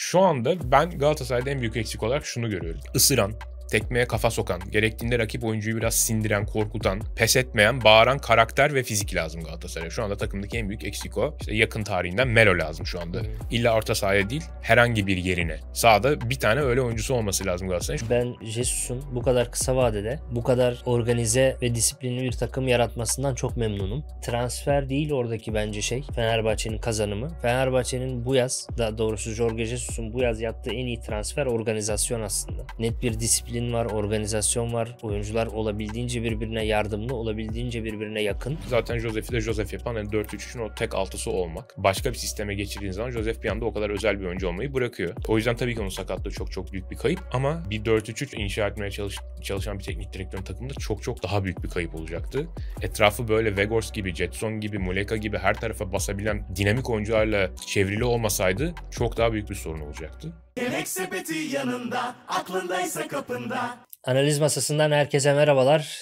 Şu anda ben Galatasaray'da en büyük eksik olarak şunu görüyorum. Isıran, tekmeye kafa sokan, gerektiğinde rakip oyuncuyu biraz sindiren, korkutan, pes etmeyen, bağıran karakter ve fizik lazım Galatasaray'a. Şu anda takımdaki en büyük eksik o. İşte yakın tarihinden Melo lazım şu anda. İlla orta sahaya değil, herhangi bir yerine. Sağda bir tane öyle oyuncusu olması lazım Galatasaray'ın. Ben Jesus'un bu kadar kısa vadede bu kadar organize ve disiplinli bir takım yaratmasından çok memnunum. Transfer değil oradaki bence şey. Fenerbahçe'nin kazanımı. Fenerbahçe'nin bu yaz, daha doğrusu Jorge Jesus'un bu yaz yaptığı en iyi transfer organizasyon aslında. Net bir disiplin disiplin var, organizasyon var. Oyuncular olabildiğince birbirine yardımlı, olabildiğince birbirine yakın. Zaten Joseph'i de Joseph yapan yani 4-3-3'ün o tek altısı olmak. Başka bir sisteme geçirdiğin zaman Joseph bir anda o kadar özel bir oyuncu olmayı bırakıyor. O yüzden tabii ki onun sakatlığı çok çok büyük bir kayıp ama bir 4-3-3 inşa etmeye çalış çalışan bir teknik direktörün takımında çok çok daha büyük bir kayıp olacaktı. Etrafı böyle Vegors gibi, Jetson gibi, Muleka gibi her tarafa basabilen dinamik oyuncularla çevrili olmasaydı çok daha büyük bir sorun olacaktı. Yemek sepeti yanında, aklındaysa kapında. Analiz masasından herkese merhabalar.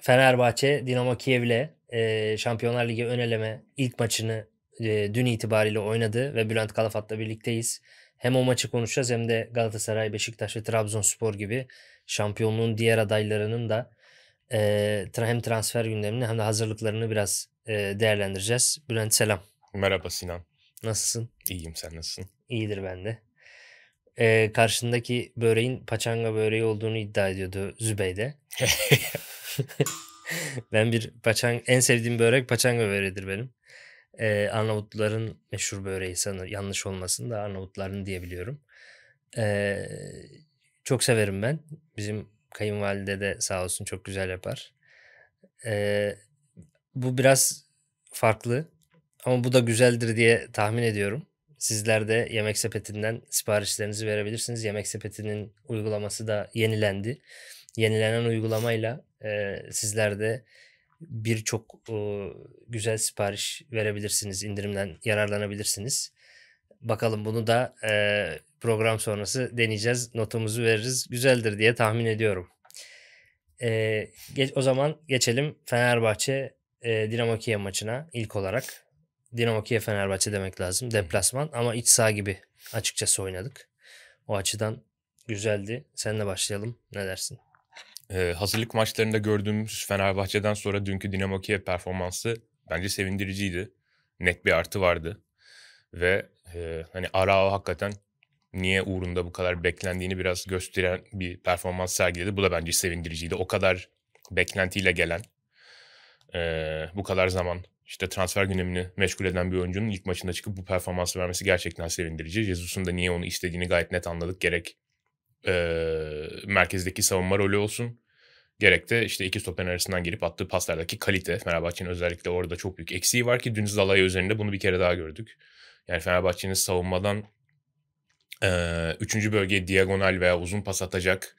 Fenerbahçe, Dinamo Kiev'le e, Şampiyonlar Ligi öneleme ilk maçını e, dün itibariyle oynadı ve Bülent Kalafat'la birlikteyiz. Hem o maçı konuşacağız hem de Galatasaray, Beşiktaş ve Trabzonspor gibi şampiyonluğun diğer adaylarının da e, hem transfer gündemini hem de hazırlıklarını biraz e, değerlendireceğiz. Bülent selam. Merhaba Sinan. Nasılsın? İyiyim sen nasılsın? İyidir ben de e, karşındaki böreğin paçanga böreği olduğunu iddia ediyordu Zübeyde. ben bir paçan en sevdiğim börek paçanga böreğidir benim. E, Arnavutların meşhur böreği sanırım Yanlış olmasın da Arnavutların diyebiliyorum. E, çok severim ben. Bizim kayınvalide de sağ olsun çok güzel yapar. E, bu biraz farklı ama bu da güzeldir diye tahmin ediyorum. Sizler de Yemek Sepeti'nden siparişlerinizi verebilirsiniz. Yemek Sepeti'nin uygulaması da yenilendi. Yenilenen uygulamayla e, sizler de birçok e, güzel sipariş verebilirsiniz. indirimden yararlanabilirsiniz. Bakalım bunu da e, program sonrası deneyeceğiz. Notumuzu veririz. Güzeldir diye tahmin ediyorum. E, geç, o zaman geçelim Fenerbahçe e, Dinamo Kiev maçına ilk olarak. Dinamo Kiev Fenerbahçe demek lazım. Deplasman ama iç saha gibi açıkçası oynadık. O açıdan güzeldi. Seninle başlayalım. Ne dersin? Ee, hazırlık maçlarında gördüğümüz Fenerbahçe'den sonra dünkü Dinamo Kiev performansı bence sevindiriciydi. Net bir artı vardı. Ve e, hani Arao hakikaten niye uğrunda bu kadar beklendiğini biraz gösteren bir performans sergiledi. Bu da bence sevindiriciydi. O kadar beklentiyle gelen, e, bu kadar zaman işte transfer gündemini meşgul eden bir oyuncunun ilk maçında çıkıp bu performansı vermesi gerçekten sevindirici. Jesus'un da niye onu istediğini gayet net anladık. Gerek e, merkezdeki savunma rolü olsun gerek de işte iki stoper arasından gelip attığı paslardaki kalite. Fenerbahçe'nin özellikle orada çok büyük eksiği var ki dün Zalaya üzerinde bunu bir kere daha gördük. Yani Fenerbahçe'nin savunmadan e, üçüncü bölgeye diagonal veya uzun pas atacak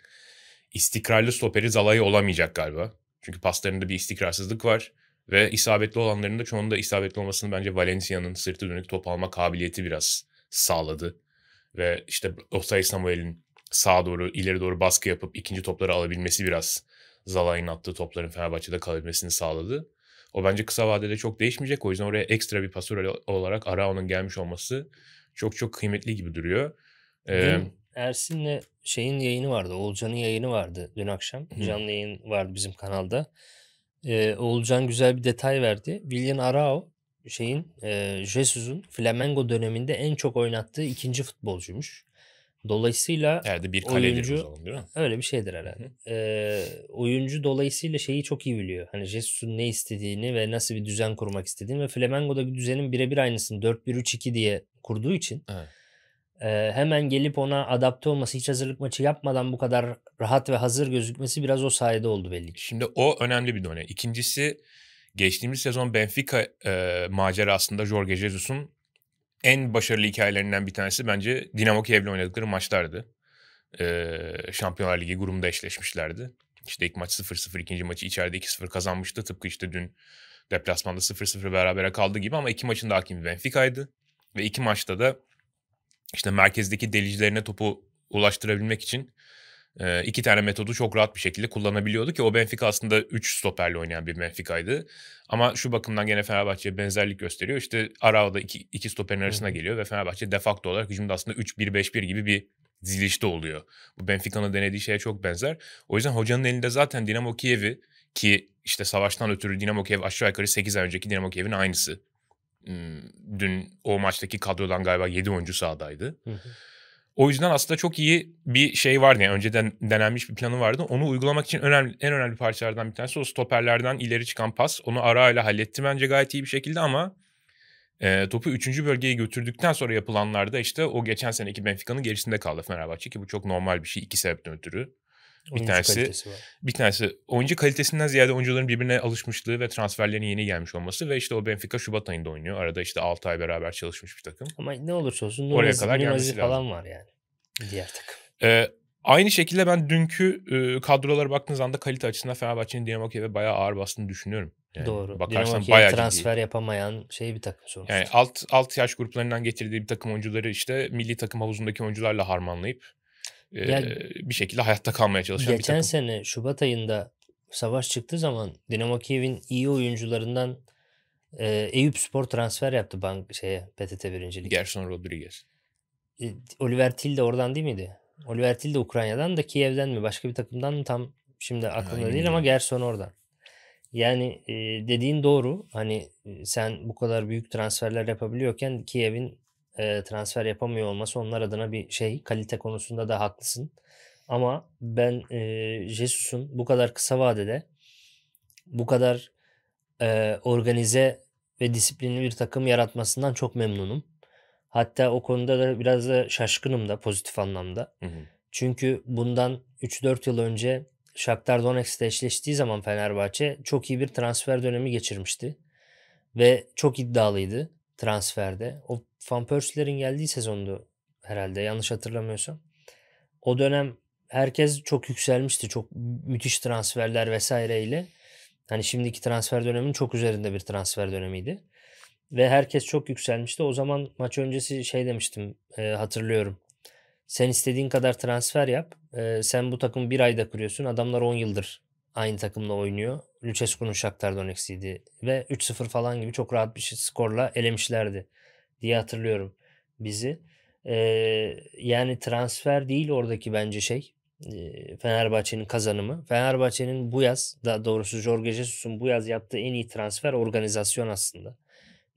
istikrarlı stoperi Zalaya olamayacak galiba. Çünkü paslarında bir istikrarsızlık var. Ve isabetli olanların da çoğunda isabetli olmasını bence Valencia'nın sırtı dönük top alma kabiliyeti biraz sağladı. Ve işte Osay Samuel'in sağa doğru ileri doğru baskı yapıp ikinci topları alabilmesi biraz Zalayın attığı topların Fenerbahçe'de kalabilmesini sağladı. O bence kısa vadede çok değişmeyecek. O yüzden oraya ekstra bir pasör olarak Arao'nun gelmiş olması çok çok kıymetli gibi duruyor. Ee, Ersin'le şeyin yayını vardı. Olcan'ın yayını vardı dün akşam. Hı. Canlı yayın vardı bizim kanalda e, Oğulcan güzel bir detay verdi. William Arao şeyin e, Jesus'un Flamengo döneminde en çok oynattığı ikinci futbolcuymuş. Dolayısıyla herhalde bir oyuncu, Öyle bir şeydir herhalde. E, oyuncu dolayısıyla şeyi çok iyi biliyor. Hani Jesus'un ne istediğini ve nasıl bir düzen kurmak istediğini ve Flamengo'da düzenin birebir aynısını 4-1-3-2 diye kurduğu için evet e, hemen gelip ona adapte olması, hiç hazırlık maçı yapmadan bu kadar rahat ve hazır gözükmesi biraz o sayede oldu belli ki. Şimdi o önemli bir dönem. İkincisi geçtiğimiz sezon Benfica e, macerasında Jorge Jesus'un en başarılı hikayelerinden bir tanesi bence Dinamo Kiev'le oynadıkları maçlardı. E, Şampiyonlar Ligi grubunda eşleşmişlerdi. İşte ilk maç 0-0, ikinci maçı içeride 2-0 kazanmıştı. Tıpkı işte dün deplasmanda 0-0 berabere kaldı gibi ama iki maçın da hakimi Benfica'ydı. Ve iki maçta da işte merkezdeki delicilerine topu ulaştırabilmek için e, iki tane metodu çok rahat bir şekilde kullanabiliyordu ki o Benfica aslında 3 stoperle oynayan bir Benfica'ydı. Ama şu bakımdan gene Fenerbahçe'ye benzerlik gösteriyor. İşte Arao da iki, iki stoperin arasına geliyor ve Fenerbahçe defakto olarak hücumda aslında 3-1-5-1 gibi bir dizilişte oluyor. Bu Benfica'nın denediği şeye çok benzer. O yüzden hocanın elinde zaten Dinamo Kiev'i ki işte savaştan ötürü Dinamo Kiev aşağı yukarı 8 ay önceki Dinamo Kiev'in aynısı. Dün o maçtaki kadrodan galiba 7 oyuncu sahadaydı. O yüzden aslında çok iyi bir şey vardı. Yani önceden denenmiş bir planı vardı. Onu uygulamak için önemli, en önemli parçalardan bir tanesi o stoperlerden ileri çıkan pas. Onu ara ile halletti bence gayet iyi bir şekilde ama e, topu 3. bölgeye götürdükten sonra yapılanlarda işte o geçen seneki Benfica'nın gerisinde kaldı Fenerbahçe ki bu çok normal bir şey iki sebepten ötürü bir tanesi bir tanesi oyuncu kalitesinden ziyade oyuncuların birbirine alışmışlığı ve transferlerinin yeni gelmiş olması ve işte o Benfica Şubat ayında oynuyor. Arada işte 6 ay beraber çalışmış bir takım. Ama ne olursa olsun Oraya kadar gelmesi lazım. falan var yani. Diğer takım. Ee, Aynı şekilde ben dünkü e, kadrolara baktığınız anda kalite açısından Fenerbahçe'nin Dinamo Kiev'e bayağı ağır bastığını düşünüyorum. Yani Doğru. Bakarsan bayağı transfer ciddi. yapamayan şey bir takım sonuçta. Yani alt alt yaş gruplarından getirdiği bir takım oyuncuları işte milli takım havuzundaki oyuncularla harmanlayıp e, ya, bir şekilde hayatta kalmaya çalışan bir takım. Geçen sene Şubat ayında savaş çıktığı zaman Dinamo Kiev'in iyi oyuncularından e, Eyüp Spor transfer yaptı bank şeye PTT birincilik. Gerson Rodriguez. E, Oliver Til de oradan değil miydi? Oliver Til de Ukrayna'dan da Kiev'den mi başka bir takımdan mı tam şimdi aklımda Aynen. değil ama Gerson oradan. Yani e, dediğin doğru. Hani sen bu kadar büyük transferler yapabiliyorken Kiev'in e, transfer yapamıyor olması onlar adına bir şey. Kalite konusunda da haklısın. Ama ben e, Jesus'un bu kadar kısa vadede bu kadar e, organize ve disiplinli bir takım yaratmasından çok memnunum. Hatta o konuda da biraz da şaşkınım da pozitif anlamda. Hı hı. Çünkü bundan 3-4 yıl önce Shakhtar Donetsk'te eşleştiği zaman Fenerbahçe çok iyi bir transfer dönemi geçirmişti. Ve çok iddialıydı transferde. O Van Persie'lerin geldiği sezondu herhalde yanlış hatırlamıyorsam. O dönem herkes çok yükselmişti. Çok müthiş transferler vesaireyle. Hani şimdiki transfer dönemin çok üzerinde bir transfer dönemiydi. Ve herkes çok yükselmişti. O zaman maç öncesi şey demiştim e, hatırlıyorum. Sen istediğin kadar transfer yap. E, sen bu takımı bir ayda kuruyorsun. Adamlar 10 yıldır aynı takımla oynuyor. Lucescu'nun Shakhtar Donetsk'iydi. Ve 3-0 falan gibi çok rahat bir skorla elemişlerdi diye hatırlıyorum bizi. E, yani transfer değil oradaki bence şey. E, Fenerbahçe'nin kazanımı. Fenerbahçe'nin bu yaz daha doğrusu Jorge Jesus'un bu yaz yaptığı en iyi transfer organizasyon aslında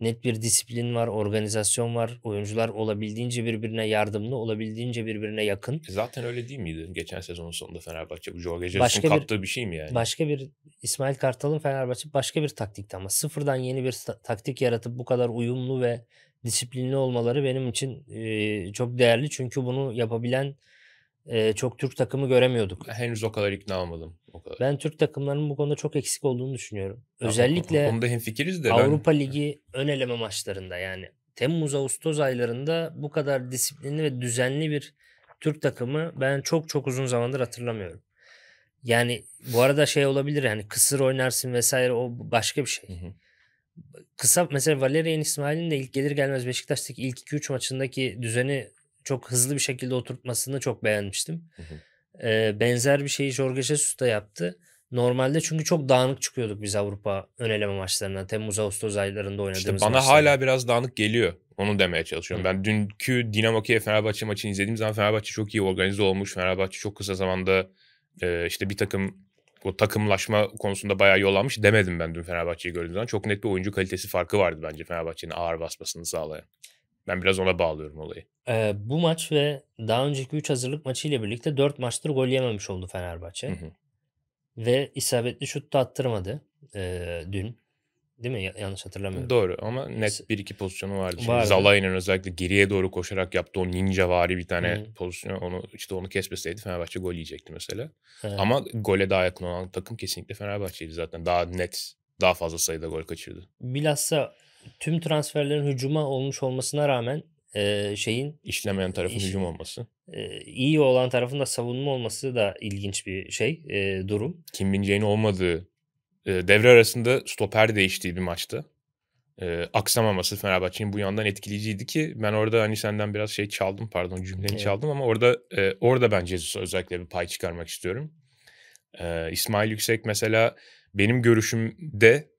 net bir disiplin var, organizasyon var. Oyuncular olabildiğince birbirine yardımlı, olabildiğince birbirine yakın. E, zaten öyle değil miydi? Geçen sezonun sonunda Fenerbahçe bu Jorge Jesus'un kaptığı bir şey mi yani? Başka bir İsmail Kartal'ın Fenerbahçe başka bir taktikti ama sıfırdan yeni bir taktik yaratıp bu kadar uyumlu ve disiplinli olmaları benim için e, çok değerli. Çünkü bunu yapabilen e, çok Türk takımı göremiyorduk. Henüz o kadar ikna olmadım. O kadar. Ben Türk takımlarının bu konuda çok eksik olduğunu düşünüyorum. Özellikle onda hemfikiriz de Avrupa ben... Ligi ön eleme maçlarında yani Temmuz Ağustos aylarında bu kadar disiplinli ve düzenli bir Türk takımı ben çok çok uzun zamandır hatırlamıyorum. Yani bu arada şey olabilir yani kısır oynarsın vesaire o başka bir şey. Hı hı. Kısa mesela Valerian İsmail'in de ilk gelir gelmez Beşiktaş'taki ilk 2-3 maçındaki düzeni çok hızlı bir şekilde oturtmasını çok beğenmiştim. Hı hı. benzer bir şeyi Jorge Jesus da yaptı. Normalde çünkü çok dağınık çıkıyorduk biz Avrupa öneleme maçlarına. Temmuz-Ağustos aylarında oynadığımız İşte bana maçlarına. hala biraz dağınık geliyor. Onu demeye çalışıyorum. Hı. Ben dünkü Dinamo Kiev Fenerbahçe maçını izlediğim zaman Fenerbahçe çok iyi organize olmuş. Fenerbahçe çok kısa zamanda e, işte bir takım o takımlaşma konusunda bayağı yol almış demedim ben dün Fenerbahçe'yi gördüğüm zaman. Çok net bir oyuncu kalitesi farkı vardı bence Fenerbahçe'nin ağır basmasını sağlayan. Ben biraz ona bağlıyorum olayı. Ee, bu maç ve daha önceki 3 hazırlık maçıyla birlikte 4 maçtır gol yememiş oldu Fenerbahçe. Hı hı. Ve isabetli şut da attırmadı ee, dün. Değil mi? Yanlış hatırlamıyorum. Doğru ama net bir iki pozisyonu vardı. Şimdi vardı. Zalai'nin özellikle geriye doğru koşarak yaptığı o ninja vari bir tane hmm. pozisyon. Onu, işte onu kesmeseydi Fenerbahçe gol yiyecekti mesela. Evet. Ama gole daha yakın olan takım kesinlikle Fenerbahçe'ydi zaten. Daha net, daha fazla sayıda gol kaçırdı. Bilhassa tüm transferlerin hücuma olmuş olmasına rağmen e, şeyin işlemeyen tarafın iş, hücum olması. E, iyi olan tarafın da savunma olması da ilginç bir şey e, durum. Kim Min olmadığı e, devre arasında stoper değiştiği bir maçtı. E, aksamaması Fenerbahçe'nin bu yandan etkileyiciydi ki ben orada hani senden biraz şey çaldım pardon cümleni evet. çaldım ama orada e, orada ben Jesus'a özellikle bir pay çıkarmak istiyorum. E, İsmail Yüksek mesela benim görüşümde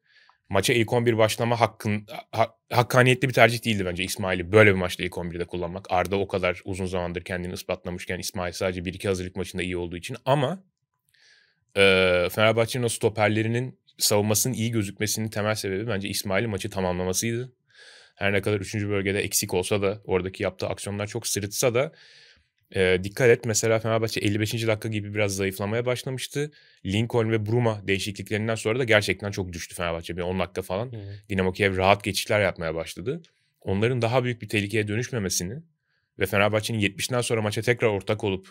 maça ilk 11 başlama hakkın ha, hakkaniyetli bir tercih değildi bence İsmail'i böyle bir maçta ilk 11'de kullanmak. Arda o kadar uzun zamandır kendini ispatlamışken İsmail sadece 1-2 hazırlık maçında iyi olduğu için ama e, Fenerbahçe'nin o stoperlerinin savunmasının iyi gözükmesinin temel sebebi bence İsmail'in maçı tamamlamasıydı. Her ne kadar 3. bölgede eksik olsa da oradaki yaptığı aksiyonlar çok sırıtsa da e, dikkat et mesela Fenerbahçe 55. dakika gibi biraz zayıflamaya başlamıştı. Lincoln ve Bruma değişikliklerinden sonra da gerçekten çok düştü Fenerbahçe. Bir 10 dakika falan hmm. Dinamo Kiev rahat geçişler yapmaya başladı. Onların daha büyük bir tehlikeye dönüşmemesini ve Fenerbahçe'nin 70'den sonra maça tekrar ortak olup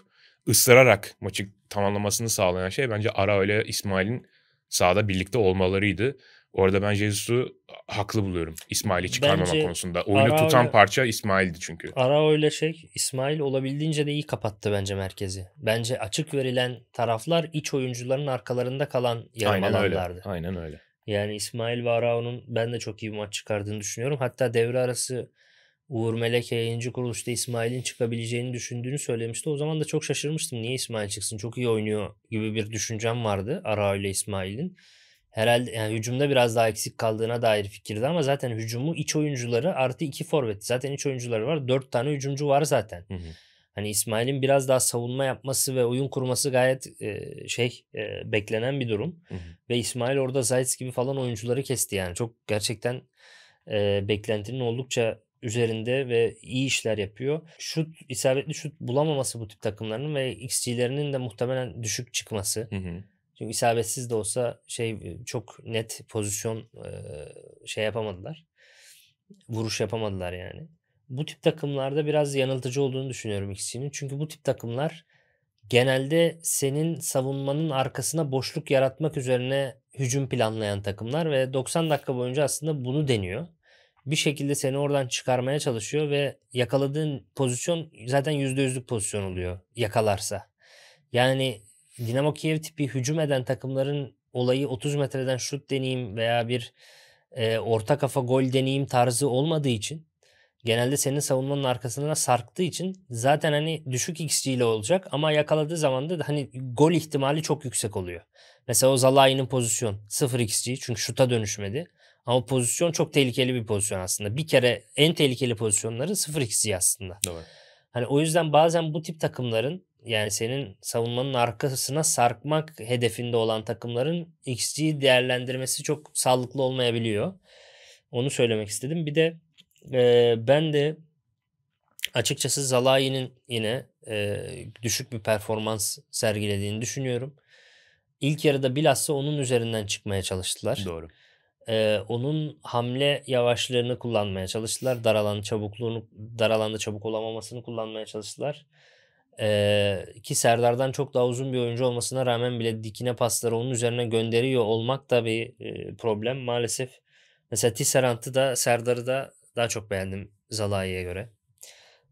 ısırarak maçı tamamlamasını sağlayan şey bence Ara öyle İsmail'in sahada birlikte olmalarıydı. Orada ben Jesus'u haklı buluyorum İsmail'i çıkarmama Bence konusunda. Oyunu Arao tutan ile, parça İsmail'di çünkü. Arao ile şey İsmail olabildiğince de iyi kapattı bence merkezi. Bence açık verilen taraflar iç oyuncuların arkalarında kalan yarım Aynen alanlardı. Öyle. Aynen öyle. Yani İsmail ve Arao'nun ben de çok iyi bir maç çıkardığını düşünüyorum. Hatta devre arası Uğur Melek yayıncı kuruluşta İsmail'in çıkabileceğini düşündüğünü söylemişti. O zaman da çok şaşırmıştım. Niye İsmail çıksın? Çok iyi oynuyor gibi bir düşüncem vardı Arao ile İsmail'in herhalde yani hücumda biraz daha eksik kaldığına dair fikirdi ama zaten hücumu iç oyuncuları artı iki forvet. Zaten iç oyuncuları var. Dört tane hücumcu var zaten. Hı hı. Hani İsmail'in biraz daha savunma yapması ve oyun kurması gayet e, şey e, beklenen bir durum. Hı hı. Ve İsmail orada Zayt gibi falan oyuncuları kesti yani. Çok gerçekten e, beklentinin oldukça üzerinde ve iyi işler yapıyor. Şut, isabetli şut bulamaması bu tip takımların ve XG'lerinin de muhtemelen düşük çıkması. Hı hı çünkü isabetsiz de olsa şey e, çok net pozisyon e, şey yapamadılar. Vuruş yapamadılar yani. Bu tip takımlarda biraz yanıltıcı olduğunu düşünüyorum ikisinin. Çünkü bu tip takımlar genelde senin savunmanın arkasına boşluk yaratmak üzerine hücum planlayan takımlar ve 90 dakika boyunca aslında bunu deniyor. Bir şekilde seni oradan çıkarmaya çalışıyor ve yakaladığın pozisyon zaten %100'lük pozisyon oluyor yakalarsa. Yani Dinamo Kiev tipi hücum eden takımların olayı 30 metreden şut deneyim veya bir e, orta kafa gol deneyim tarzı olmadığı için genelde senin savunmanın arkasına sarktığı için zaten hani düşük XG ile olacak ama yakaladığı zaman da hani gol ihtimali çok yüksek oluyor. Mesela o Zalai'nin pozisyon 0 XG çünkü şuta dönüşmedi. Ama pozisyon çok tehlikeli bir pozisyon aslında. Bir kere en tehlikeli pozisyonları 0 XG aslında. Doğru. Hani o yüzden bazen bu tip takımların yani senin savunmanın arkasına sarkmak hedefinde olan takımların xG değerlendirmesi çok sağlıklı olmayabiliyor. Onu söylemek istedim. Bir de e, ben de açıkçası Zalai'nin yine e, düşük bir performans sergilediğini düşünüyorum. İlk yarıda bilhassa onun üzerinden çıkmaya çalıştılar. Doğru. E, onun hamle yavaşlığını kullanmaya çalıştılar. Daralan çabukluğunu, daralanda çabuk olamamasını kullanmaya çalıştılar. Ee, ki Serdar'dan çok daha uzun bir oyuncu olmasına rağmen bile dikine pasları onun üzerine gönderiyor olmak da bir e, problem maalesef. Mesela Tisserant'ı da Serdar'ı da daha çok beğendim Zalai'ye göre.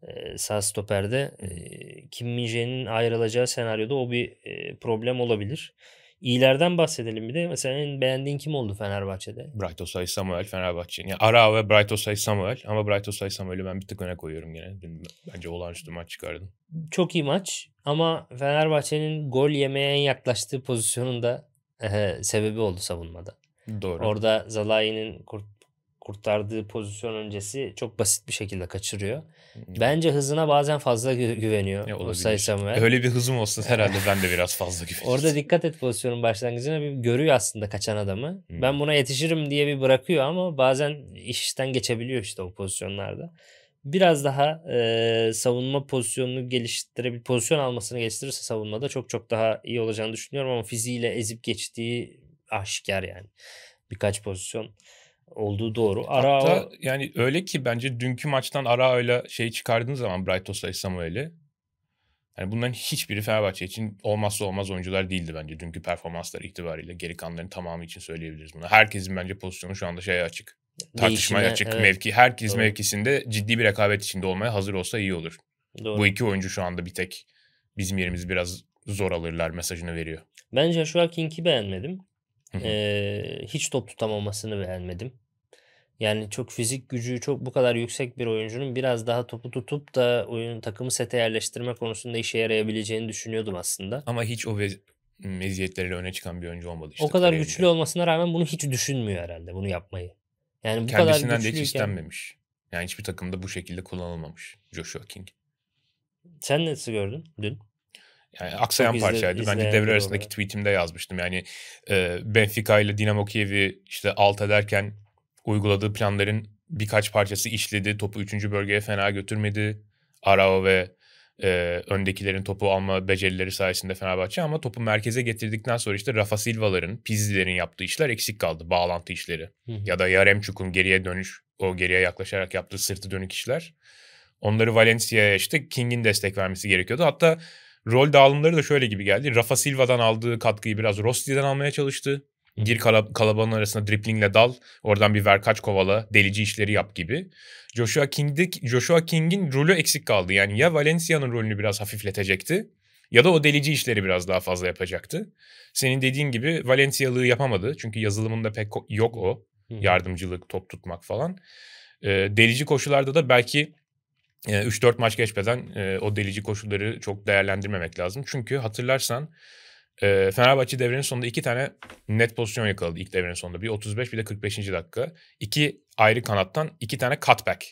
Ee, sağ stoperde e, Kim Minje'nin ayrılacağı senaryoda o bir e, problem olabilir. İyilerden bahsedelim bir de. Mesela en beğendiğin kim oldu Fenerbahçe'de? Bright Osay Samuel Fenerbahçe'nin. Yani Arao ve Bright Osay Samuel. Ama Bright Osay Samuel'i ben bir tık öne koyuyorum yine. Dün bence olağanüstü maç çıkardım. Çok iyi maç. Ama Fenerbahçe'nin gol yemeye en yaklaştığı pozisyonun da sebebi oldu savunmada. Doğru. Orada Zalai'nin kurtardığı pozisyon öncesi çok basit bir şekilde kaçırıyor. Bence hızına bazen fazla gü- güveniyor. Ya, olabilir. Samuel. Öyle bir hızım olsun herhalde ben de biraz fazla güveniyorum. Orada dikkat et pozisyonun başlangıcına bir görüyor aslında kaçan adamı. Hmm. Ben buna yetişirim diye bir bırakıyor ama bazen işten geçebiliyor işte o pozisyonlarda. Biraz daha e, savunma pozisyonunu geliştirebilir, pozisyon almasını geliştirirse savunmada çok çok daha iyi olacağını düşünüyorum ama fiziğiyle ezip geçtiği aşikar yani. Birkaç pozisyon olduğu doğru. Ara Hatta o... yani öyle ki bence dünkü maçtan ara öyle şeyi çıkardığın zaman Brightos'la Samuel'i yani bunların hiçbiri Fenerbahçe için olmazsa olmaz oyuncular değildi bence dünkü performanslar itibariyle. Geri kalanların tamamı için söyleyebiliriz bunu. Herkesin bence pozisyonu şu anda şeye açık. Tartışmaya açık. Evet. Mevki, herkes Doğru. mevkisinde ciddi bir rekabet içinde olmaya hazır olsa iyi olur. Doğru. Bu iki oyuncu şu anda bir tek bizim yerimiz biraz zor alırlar mesajını veriyor. Ben Joshua King'i beğenmedim e, hiç top tutamamasını beğenmedim. Yani çok fizik gücü çok bu kadar yüksek bir oyuncunun biraz daha topu tutup da oyun takımı sete yerleştirme konusunda işe yarayabileceğini düşünüyordum aslında. Ama hiç o meziyetleriyle öne çıkan bir oyuncu olmadı işte. o kadar kariyerinde. güçlü olmasına rağmen bunu hiç düşünmüyor herhalde bunu yapmayı. Yani bu kadar Kendisinden de hiç istenmemiş. Yani hiçbir takımda bu şekilde kullanılmamış Joshua King. sen nasıl gördün dün? Yani aksayan izle, parçaydı. Bence devre arasındaki olarak. tweetimde yazmıştım. Yani e, Benfica ile Dinamo Kiev'i işte alt ederken uyguladığı planların birkaç parçası işledi. Topu üçüncü bölgeye fena götürmedi. Arao ve e, öndekilerin topu alma becerileri sayesinde Fenerbahçe ama topu merkeze getirdikten sonra işte Rafa Silva'ların, Pizzi'lerin yaptığı işler eksik kaldı. Bağlantı işleri. Hı hı. Ya da Yaremçuk'un geriye dönüş, o geriye yaklaşarak yaptığı sırtı dönük işler. Onları Valencia'ya işte King'in destek vermesi gerekiyordu. Hatta Rol dağılımları da şöyle gibi geldi. Rafa Silva'dan aldığı katkıyı biraz Rossi'den almaya çalıştı. Gir kalab- kalabalığın arasında driplingle dal. Oradan bir verkaç kovala. Delici işleri yap gibi. Joshua King'de Joshua King'in rolü eksik kaldı. Yani ya Valencia'nın rolünü biraz hafifletecekti ya da o delici işleri biraz daha fazla yapacaktı. Senin dediğin gibi Valencialığı yapamadı. Çünkü yazılımında pek yok o. Yardımcılık, top tutmak falan. E, delici koşularda da belki 3-4 ee, maç geçmeden e, o delici koşulları çok değerlendirmemek lazım. Çünkü hatırlarsan e, Fenerbahçe devrenin sonunda iki tane net pozisyon yakaladı ilk devrenin sonunda. Bir 35 bir de 45. dakika. İki ayrı kanattan iki tane cutback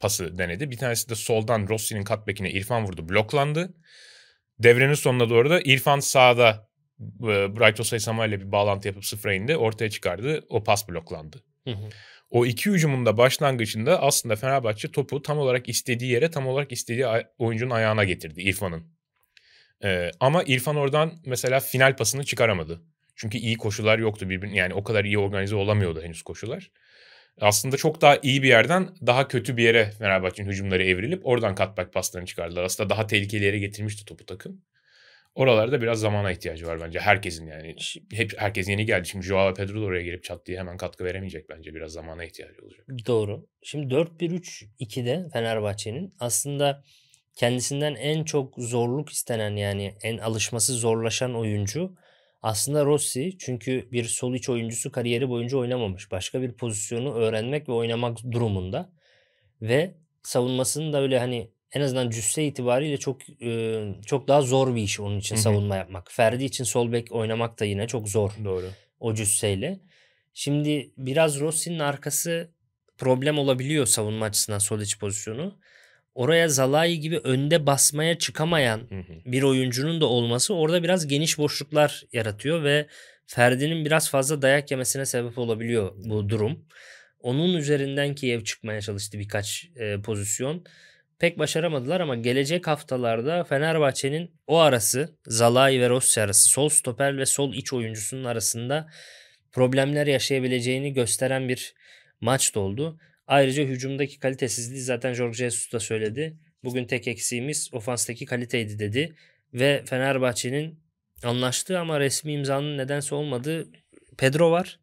pası denedi. Bir tanesi de soldan Rossi'nin cutback'ine İrfan vurdu bloklandı. Devrenin sonuna doğru da İrfan sağda e, Bright Osay ile bir bağlantı yapıp sıfıra indi. Ortaya çıkardı. O pas bloklandı. Hı hı. O iki hücumun da başlangıcında aslında Fenerbahçe topu tam olarak istediği yere tam olarak istediği oyuncunun ayağına getirdi İrfan'ın. Ee, ama İrfan oradan mesela final pasını çıkaramadı. Çünkü iyi koşular yoktu birbirine yani o kadar iyi organize olamıyordu henüz koşular. Aslında çok daha iyi bir yerden daha kötü bir yere Fenerbahçe'nin hücumları evrilip oradan cutback paslarını çıkardılar. Aslında daha tehlikeli yere getirmişti topu takım. Oralarda biraz zamana ihtiyacı var bence herkesin yani. Hep herkes yeni geldi. Şimdi Joao Pedro oraya gelip çat diye hemen katkı veremeyecek bence. Biraz zamana ihtiyacı olacak. Doğru. Şimdi 4-1-3-2'de Fenerbahçe'nin aslında kendisinden en çok zorluk istenen yani en alışması zorlaşan oyuncu aslında Rossi çünkü bir sol iç oyuncusu kariyeri boyunca oynamamış. Başka bir pozisyonu öğrenmek ve oynamak durumunda. Ve savunmasını da öyle hani en azından cüsse itibariyle çok e, çok daha zor bir iş onun için Hı-hı. savunma yapmak. Ferdi için sol bek oynamak da yine çok zor. Doğru. O cüsseyle. Şimdi biraz Rossi'nin arkası problem olabiliyor savunma açısından sol iç pozisyonu. Oraya Zalai gibi önde basmaya çıkamayan Hı-hı. bir oyuncunun da olması orada biraz geniş boşluklar yaratıyor ve Ferdi'nin biraz fazla dayak yemesine sebep olabiliyor bu durum. Onun üzerinden Kiev çıkmaya çalıştı birkaç e, pozisyon pek başaramadılar ama gelecek haftalarda Fenerbahçe'nin o arası Zalai ve Rossi arası sol stoper ve sol iç oyuncusunun arasında problemler yaşayabileceğini gösteren bir maç da oldu. Ayrıca hücumdaki kalitesizliği zaten Jorge Jesus da söyledi. Bugün tek eksiğimiz ofanstaki kaliteydi dedi. Ve Fenerbahçe'nin anlaştığı ama resmi imzanın nedense olmadığı Pedro var.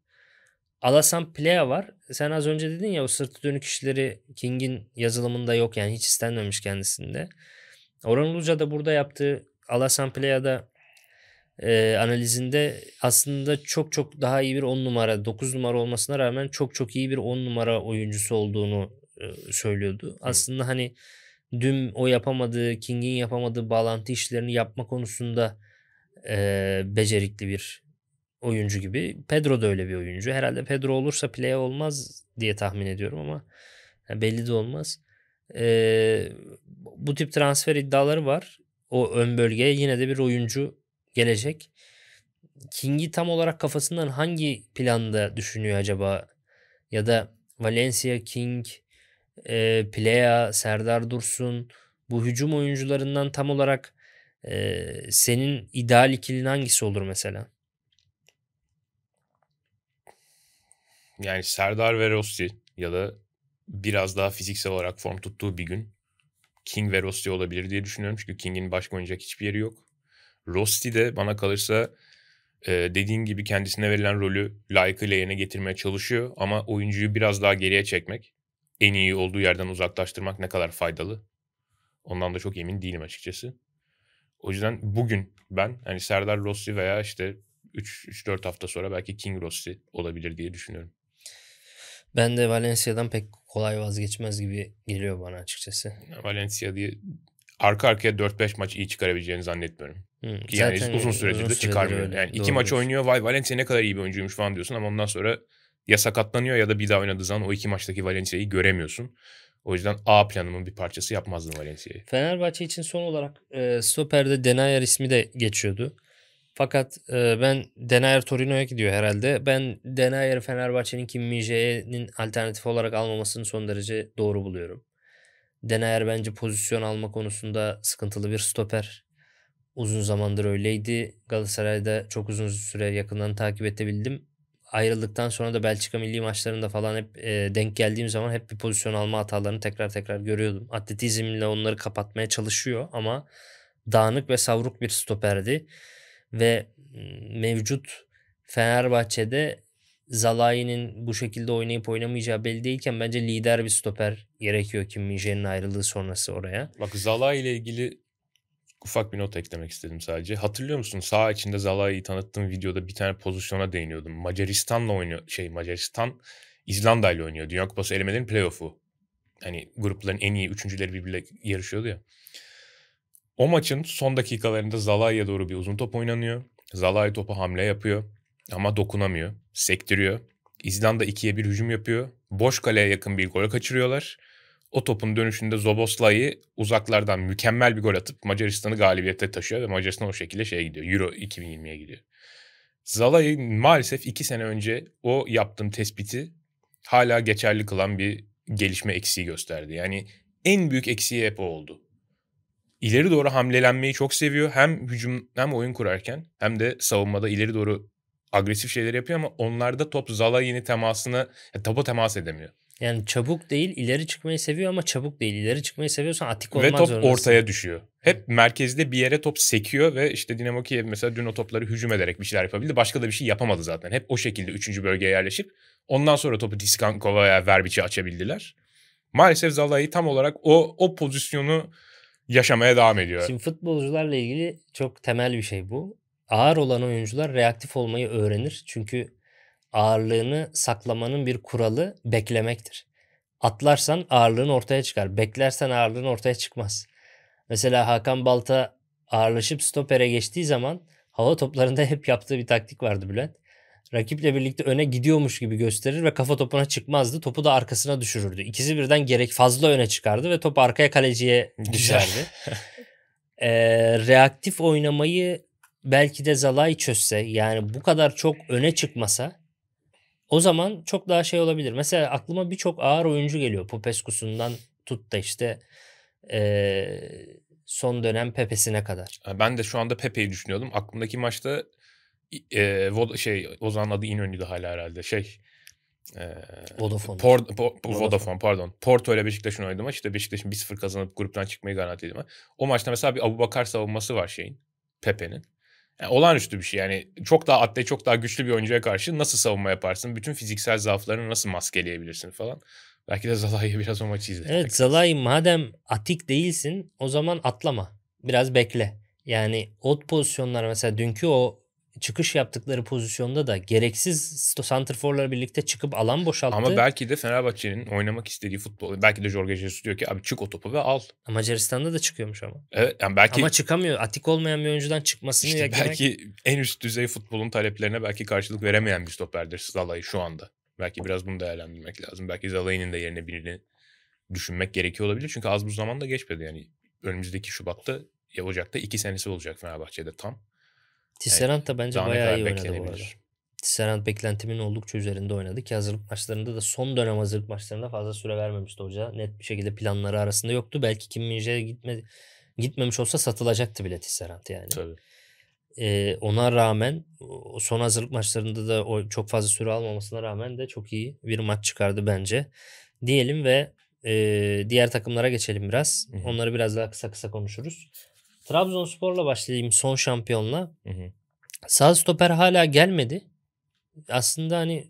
Alasan Plea var. Sen az önce dedin ya o sırtı dönük işleri King'in yazılımında yok yani hiç istenmemiş kendisinde. Orhan Uluca da burada yaptığı Alasan Plea'da e, analizinde aslında çok çok daha iyi bir 10 numara 9 numara olmasına rağmen çok çok iyi bir 10 numara oyuncusu olduğunu e, söylüyordu. Hı. Aslında hani dün o yapamadığı King'in yapamadığı bağlantı işlerini yapma konusunda e, becerikli bir oyuncu gibi. Pedro da öyle bir oyuncu. Herhalde Pedro olursa play olmaz diye tahmin ediyorum ama belli de olmaz. Ee, bu tip transfer iddiaları var. O ön bölgeye yine de bir oyuncu gelecek. King'i tam olarak kafasından hangi planda düşünüyor acaba? Ya da Valencia, King, e, Plea, Serdar Dursun bu hücum oyuncularından tam olarak e, senin ideal ikilin hangisi olur mesela? yani Serdar ve Rossi ya da biraz daha fiziksel olarak form tuttuğu bir gün King ve Rossi olabilir diye düşünüyorum. Çünkü King'in başka oynayacak hiçbir yeri yok. Rossi de bana kalırsa e, dediğin gibi kendisine verilen rolü layıkıyla yerine getirmeye çalışıyor. Ama oyuncuyu biraz daha geriye çekmek, en iyi olduğu yerden uzaklaştırmak ne kadar faydalı? Ondan da çok emin değilim açıkçası. O yüzden bugün ben hani Serdar Rossi veya işte 3-4 hafta sonra belki King Rossi olabilir diye düşünüyorum. Ben de Valencia'dan pek kolay vazgeçmez gibi geliyor bana açıkçası. Valencia diye arka arkaya 4-5 maç iyi çıkarabileceğini zannetmiyorum. Hı, Ki yani uzun süredir de çıkarmıyor. Öyle, yani iki maç oynuyor vay Valencia ne kadar iyi bir oyuncuymuş falan diyorsun ama ondan sonra ya sakatlanıyor ya da bir daha oynadığı zaman o iki maçtaki Valencia'yı göremiyorsun. O yüzden A planımın bir parçası yapmazdım Valencia'yı. Fenerbahçe için son olarak e, stoperde Denayer ismi de geçiyordu. Fakat e, ben Denayer Torino'ya gidiyor herhalde. Ben Denayer Fenerbahçe'nin Kim Mije'nin alternatif olarak almamasını son derece doğru buluyorum. Denayer bence pozisyon alma konusunda sıkıntılı bir stoper. Uzun zamandır öyleydi. Galatasaray'da çok uzun süre yakından takip edebildim. Ayrıldıktan sonra da Belçika milli maçlarında falan hep e, denk geldiğim zaman hep bir pozisyon alma hatalarını tekrar tekrar görüyordum. Atletizmle onları kapatmaya çalışıyor ama dağınık ve savruk bir stoperdi ve mevcut Fenerbahçe'de Zalai'nin bu şekilde oynayıp oynamayacağı belli değilken bence lider bir stoper gerekiyor Kim Minje'nin ayrılığı sonrası oraya. Bak Zalai ile ilgili ufak bir not eklemek istedim sadece. Hatırlıyor musun sağ içinde Zalai'yi tanıttığım videoda bir tane pozisyona değiniyordum. Macaristan'la oynuyor şey Macaristan İzlanda ile oynuyor. Dünya Kupası elemelerin playoff'u. Hani grupların en iyi üçüncüleri birbirle yarışıyordu ya. O maçın son dakikalarında Zalai'ye doğru bir uzun top oynanıyor. Zalai topu hamle yapıyor ama dokunamıyor. Sektiriyor. İzlanda 2'ye bir hücum yapıyor. Boş kaleye yakın bir gol kaçırıyorlar. O topun dönüşünde Zoboslayı uzaklardan mükemmel bir gol atıp Macaristan'ı galibiyete taşıyor ve Macaristan o şekilde şeye gidiyor. Euro 2020'ye gidiyor. Zalai maalesef 2 sene önce o yaptığım tespiti hala geçerli kılan bir gelişme eksiği gösterdi. Yani en büyük eksiği hep o oldu ileri doğru hamlelenmeyi çok seviyor. Hem hücum hem oyun kurarken hem de savunmada ileri doğru agresif şeyler yapıyor ama onlarda top Zala yeni temasını topa temas edemiyor. Yani çabuk değil ileri çıkmayı seviyor ama çabuk değil ileri çıkmayı seviyorsan atik olmaz. Ve top zorundasın. ortaya düşüyor. Hep merkezde bir yere top sekiyor ve işte Dinamo Kiev mesela dün o topları hücum ederek bir şeyler yapabildi. Başka da bir şey yapamadı zaten. Hep o şekilde 3. bölgeye yerleşip ondan sonra topu Diskankova'ya Verbic'e açabildiler. Maalesef Zala'yı tam olarak o, o pozisyonu yaşamaya devam ediyor. Şimdi futbolcularla ilgili çok temel bir şey bu. Ağır olan oyuncular reaktif olmayı öğrenir. Çünkü ağırlığını saklamanın bir kuralı beklemektir. Atlarsan ağırlığın ortaya çıkar. Beklersen ağırlığın ortaya çıkmaz. Mesela Hakan Balta ağırlaşıp stopere geçtiği zaman hava toplarında hep yaptığı bir taktik vardı Bülent rakiple birlikte öne gidiyormuş gibi gösterir ve kafa topuna çıkmazdı. Topu da arkasına düşürürdü. İkisi birden gerek fazla öne çıkardı ve top arkaya kaleciye düşerdi. e, reaktif oynamayı belki de Zalay çözse yani bu kadar çok öne çıkmasa o zaman çok daha şey olabilir. Mesela aklıma birçok ağır oyuncu geliyor. Popescu'sundan tut da işte e, son dönem Pepe'sine kadar. Ben de şu anda Pepe'yi düşünüyordum. Aklımdaki maçta e, Voda, şey Ozan'ın adı İnönü'ydü hala herhalde. Şey e, Vodafone. Por, por, Vodafone. Vodafone pardon. Porto ile Beşiktaş'ın oynadığı maç işte Beşiktaş'ın 1-0 kazanıp gruptan çıkmayı garanti garantiledi. O maçta mesela bir Abubakar savunması var şeyin. Pepe'nin. Yani olağanüstü bir şey. Yani çok daha atlet, çok daha güçlü bir oyuncuya karşı nasıl savunma yaparsın? Bütün fiziksel zaaflarını nasıl maskeleyebilirsin falan. Belki de Zalai'ye biraz o maçı izledik. Evet Zalai madem atik değilsin o zaman atlama. Biraz bekle. Yani ot pozisyonlar mesela dünkü o çıkış yaptıkları pozisyonda da gereksiz santrforlarla birlikte çıkıp alan boşalttı. Ama belki de Fenerbahçe'nin oynamak istediği futbol. Belki de Jorge Jesus diyor ki abi çık o topu ve al. Macaristan'da da çıkıyormuş ama. Evet yani belki. Ama çıkamıyor. Atik olmayan bir oyuncudan çıkmasını işte yakalamak. Belki en üst düzey futbolun taleplerine belki karşılık veremeyen bir stoperdir Zalai şu anda. Belki biraz bunu değerlendirmek lazım. Belki Zalai'nin de yerine birini düşünmek gerekiyor olabilir. Çünkü az bu zaman da geçmedi yani. Önümüzdeki Şubat'ta ya Ocak'ta iki senesi olacak Fenerbahçe'de tam. Tisserand da bence bayağı iyi oynadı bu arada. Tisserand beklentimin oldukça üzerinde oynadı ki hazırlık maçlarında da son dönem hazırlık maçlarında fazla süre vermemişti hoca. Net bir şekilde planları arasında yoktu. Belki Kim Minje'ye gitmedi, gitmemiş olsa satılacaktı bile Tisserand yani. Tabii. Ee, ona rağmen son hazırlık maçlarında da o çok fazla süre almamasına rağmen de çok iyi bir maç çıkardı bence. Diyelim ve e, diğer takımlara geçelim biraz. Hı-hı. Onları biraz daha kısa kısa konuşuruz. Trabzonspor'la başlayayım son şampiyonla. Hı hı. Sağ stoper hala gelmedi. Aslında hani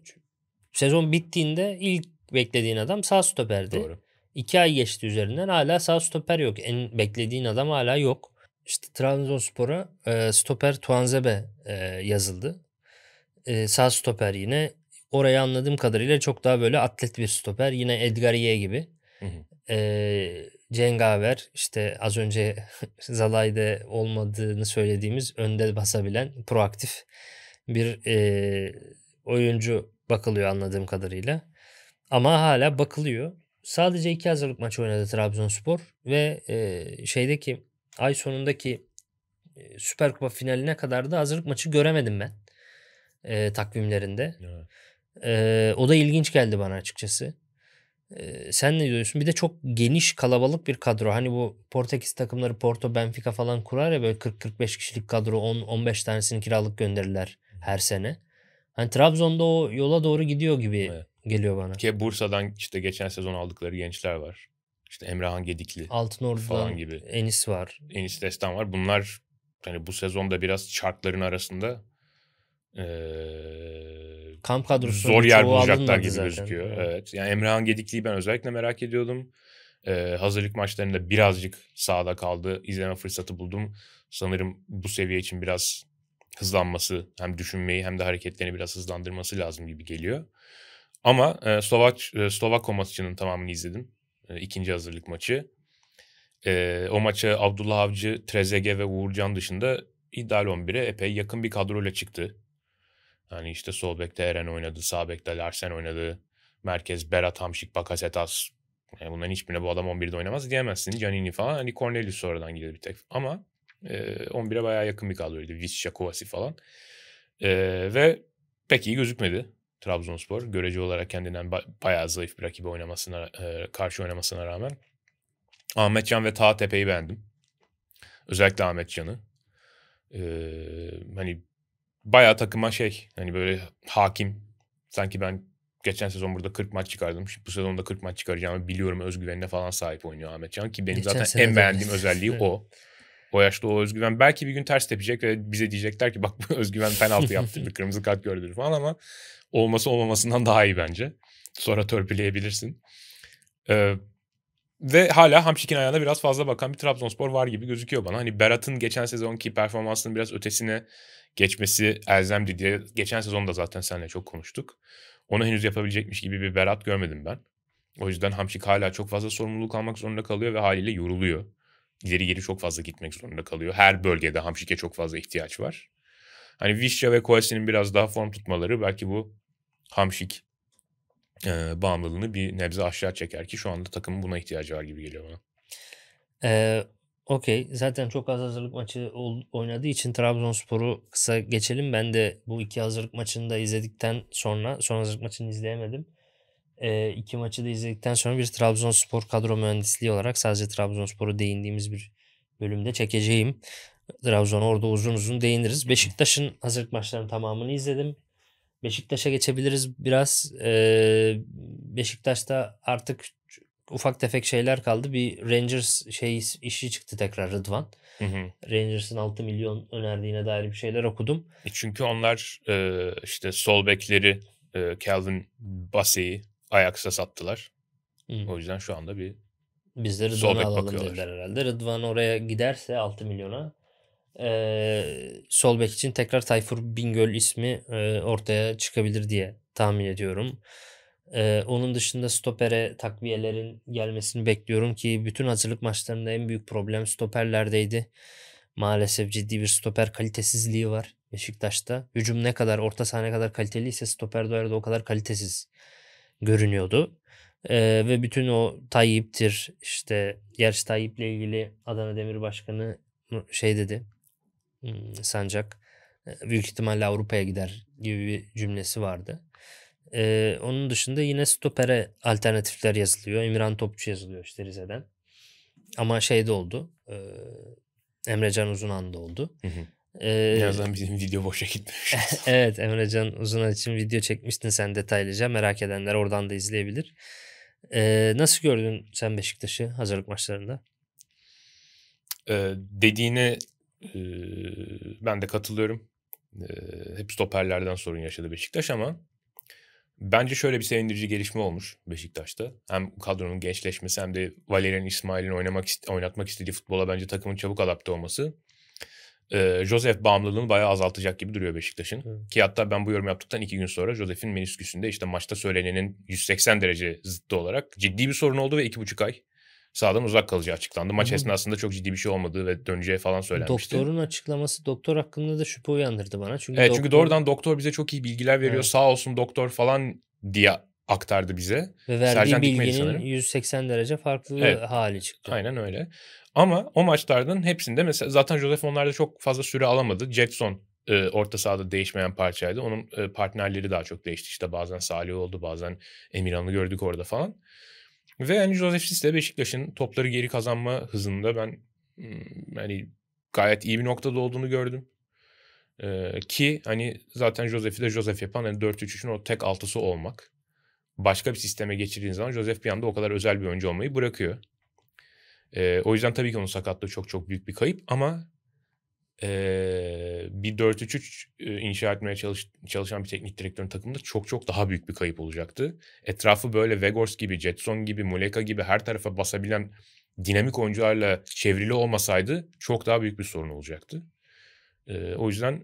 sezon bittiğinde ilk beklediğin adam sağ stoperdi. Doğru. İki ay geçti üzerinden hala sağ stoper yok. En beklediğin adam hala yok. İşte Trabzonspor'a e, stoper Tuanzebe e, yazıldı. E, sağ stoper yine orayı anladığım kadarıyla çok daha böyle atlet bir stoper. Yine Edgar Edgariye gibi. Hı hı. E, cengaver işte az önce Zalay'da olmadığını söylediğimiz önde basabilen proaktif bir e, oyuncu bakılıyor anladığım kadarıyla. Ama hala bakılıyor. Sadece iki hazırlık maçı oynadı Trabzonspor ve e, şeydeki ay sonundaki e, Süper Kupa finaline kadar da hazırlık maçı göremedim ben e, takvimlerinde. Evet. E, o da ilginç geldi bana açıkçası sen ne diyorsun? Bir de çok geniş kalabalık bir kadro. Hani bu Portekiz takımları Porto, Benfica falan kurar ya böyle 40-45 kişilik kadro 10-15 tanesini kiralık gönderirler her sene. Hani Trabzon'da o yola doğru gidiyor gibi evet. geliyor bana. Ki Bursa'dan işte geçen sezon aldıkları gençler var. İşte Emrehan Gedikli Altınordu'dan falan gibi. Enis var. Enis Destan var. Bunlar hani bu sezonda biraz çarkların arasında ee, kamp kadrosunun zor yer bulacaklar gibi zaten. gözüküyor. Evet. Yani Emrehan Gedikli'yi ben özellikle merak ediyordum. Ee, hazırlık maçlarında birazcık sağda kaldı. İzleme fırsatı buldum. Sanırım bu seviye için biraz hızlanması hem düşünmeyi hem de hareketlerini biraz hızlandırması lazım gibi geliyor. Ama e, Slovak e, Slovakko maçının tamamını izledim. E, ikinci hazırlık maçı. E, o maçı Abdullah Avcı, Trezege ve Uğurcan dışında ideal 11'e epey yakın bir kadroyla çıktı. Hani işte sol bekte Eren oynadı, sağ bekte Larsen oynadı. Merkez Berat Hamşik, Bakasetas. Yani bunların hiçbirine bu adam 11'de oynamaz diyemezsin. Canini falan. Hani Cornelius sonradan gelir bir tek. Ama e, 11'e bayağı yakın bir kadroydu. Visca, Kovasi falan. E, ve pek iyi gözükmedi Trabzonspor. Görece olarak kendinden ba- bayağı zayıf bir rakibi oynamasına, e, karşı oynamasına rağmen. Ahmetcan ve Taha Tepe'yi beğendim. Özellikle Ahmetcan'ı. Ee, hani bayağı takıma şey hani böyle hakim. Sanki ben geçen sezon burada 40 maç çıkardım. Şimdi bu da 40 maç çıkaracağımı biliyorum özgüvenine falan sahip oynuyor Ahmet Can ki benim geçen zaten en beğendiğim de. özelliği o. O yaşta o özgüven belki bir gün ters tepecek ve bize diyecekler ki bak bu özgüven penaltı bir kırmızı kart gördürür falan ama olması olmamasından daha iyi bence. Sonra törpüleyebilirsin. Ee, ve hala Hamşik'in ayağına biraz fazla bakan bir Trabzonspor var gibi gözüküyor bana. Hani Berat'ın geçen sezonki performansının biraz ötesine geçmesi elzemdi diye geçen da zaten seninle çok konuştuk. Onu henüz yapabilecekmiş gibi bir berat görmedim ben. O yüzden Hamşik hala çok fazla sorumluluk almak zorunda kalıyor ve haliyle yoruluyor. İleri geri çok fazla gitmek zorunda kalıyor. Her bölgede Hamşik'e çok fazla ihtiyaç var. Hani Vişya ve Koesi'nin biraz daha form tutmaları belki bu Hamşik e, bağımlılığını bir nebze aşağı çeker ki şu anda takımın buna ihtiyacı var gibi geliyor bana. Ee, Okey. Zaten çok az hazırlık maçı oynadığı için Trabzonspor'u kısa geçelim. Ben de bu iki hazırlık maçını da izledikten sonra, son hazırlık maçını izleyemedim. E, iki maçı da izledikten sonra bir Trabzonspor kadro mühendisliği olarak sadece Trabzonspor'u değindiğimiz bir bölümde çekeceğim. Trabzon orada uzun uzun değiniriz. Beşiktaş'ın hazırlık maçlarının tamamını izledim. Beşiktaş'a geçebiliriz biraz. Ee, Beşiktaş'ta artık ufak tefek şeyler kaldı. Bir Rangers şey işi çıktı tekrar Rıdvan. Hı hı. Rangers'ın 6 milyon önerdiğine dair bir şeyler okudum. E çünkü onlar e, işte sol bekleri e, Calvin Bassey'i Ajax'a sattılar. Hı. O yüzden şu anda bir Biz de Rıdvan'ı alalım dediler herhalde. Rıdvan oraya giderse 6 milyona e, sol bek için tekrar Tayfur Bingöl ismi e, ortaya çıkabilir diye tahmin ediyorum. Ee, onun dışında stopere takviyelerin gelmesini bekliyorum ki bütün hazırlık maçlarında en büyük problem stoperlerdeydi. Maalesef ciddi bir stoper kalitesizliği var Beşiktaş'ta. Hücum ne kadar orta sahne kadar kaliteliyse stoper de o kadar kalitesiz görünüyordu. Ee, ve bütün o Tayyip'tir işte gerçi Tayyip'le ilgili Adana Demir Başkanı şey dedi hmm, Sancak büyük ihtimalle Avrupa'ya gider gibi bir cümlesi vardı. Ee, onun dışında yine stopere alternatifler yazılıyor. Emirhan Topçu yazılıyor işte Rize'den. Ama şey de oldu. E, Emrecan Uzunan da oldu. Hı Ee, Birazdan bizim video boşa gitmiş. evet Emrecan Uzunan için video çekmiştin sen detaylıca. Merak edenler oradan da izleyebilir. Ee, nasıl gördün sen Beşiktaş'ı hazırlık maçlarında? Ee, dediğine e, ben de katılıyorum. E, hep stoperlerden sorun yaşadı Beşiktaş ama Bence şöyle bir sevindirici gelişme olmuş Beşiktaş'ta. Hem kadronun gençleşmesi hem de Valerian İsmail'in oynamak oynatmak istediği futbola bence takımın çabuk adapte olması. Ee, Josef bağımlılığını bayağı azaltacak gibi duruyor Beşiktaş'ın. Hı. Ki hatta ben bu yorum yaptıktan iki gün sonra Josef'in menisküsünde işte maçta söylenenin 180 derece zıttı olarak ciddi bir sorun oldu ve iki buçuk ay sahadan uzak kalacağı açıklandı. Maç hı esnasında çok ciddi bir şey olmadığı ve döneceği falan söylenmişti. Doktorun açıklaması doktor hakkında da şüphe uyandırdı bana. Çünkü evet, doktor... çünkü doğrudan doktor bize çok iyi bilgiler veriyor. Evet. Sağ olsun doktor falan diye aktardı bize. Ve verdiği Sercan bilginin 180 derece farklı evet. hali çıktı. Aynen öyle. Ama o maçlardan hepsinde mesela zaten Josef onlarda çok fazla süre alamadı. Jackson e, orta sahada değişmeyen parçaydı. Onun e, partnerleri daha çok değişti. İşte bazen Salih oldu, bazen Emirhan'ı gördük orada falan. Ve yani Joseph Sis'le Beşiktaş'ın topları geri kazanma hızında ben hmm, yani gayet iyi bir noktada olduğunu gördüm. Ee, ki hani zaten Joseph'i de Joseph yapan yani 4-3-3'ün o tek altısı olmak. Başka bir sisteme geçirdiğin zaman Joseph bir anda o kadar özel bir oyuncu olmayı bırakıyor. Ee, o yüzden tabii ki onun sakatlığı çok çok büyük bir kayıp ama bir 4-3-3 e, inşa etmeye çalış, çalışan bir teknik direktörün takımında çok çok daha büyük bir kayıp olacaktı. Etrafı böyle Vegors gibi, Jetson gibi, Muleka gibi her tarafa basabilen dinamik oyuncularla çevrili olmasaydı çok daha büyük bir sorun olacaktı. Ee, o yüzden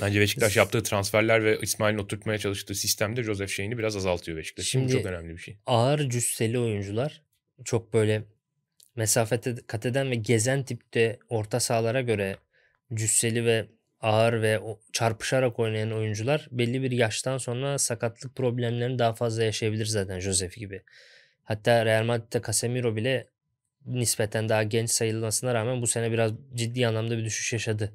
Bence Beşiktaş yaptığı transferler ve İsmail'in oturtmaya çalıştığı sistemde Josef şeyini biraz azaltıyor Beşiktaş. Şimdi çok önemli bir şey. Ağır cüsseli oyuncular çok böyle mesafete kat eden ve gezen tipte orta sahalara göre cüsseli ve ağır ve çarpışarak oynayan oyuncular belli bir yaştan sonra sakatlık problemlerini daha fazla yaşayabilir zaten Josef gibi. Hatta Real Madrid'de Casemiro bile nispeten daha genç sayılmasına rağmen bu sene biraz ciddi anlamda bir düşüş yaşadı.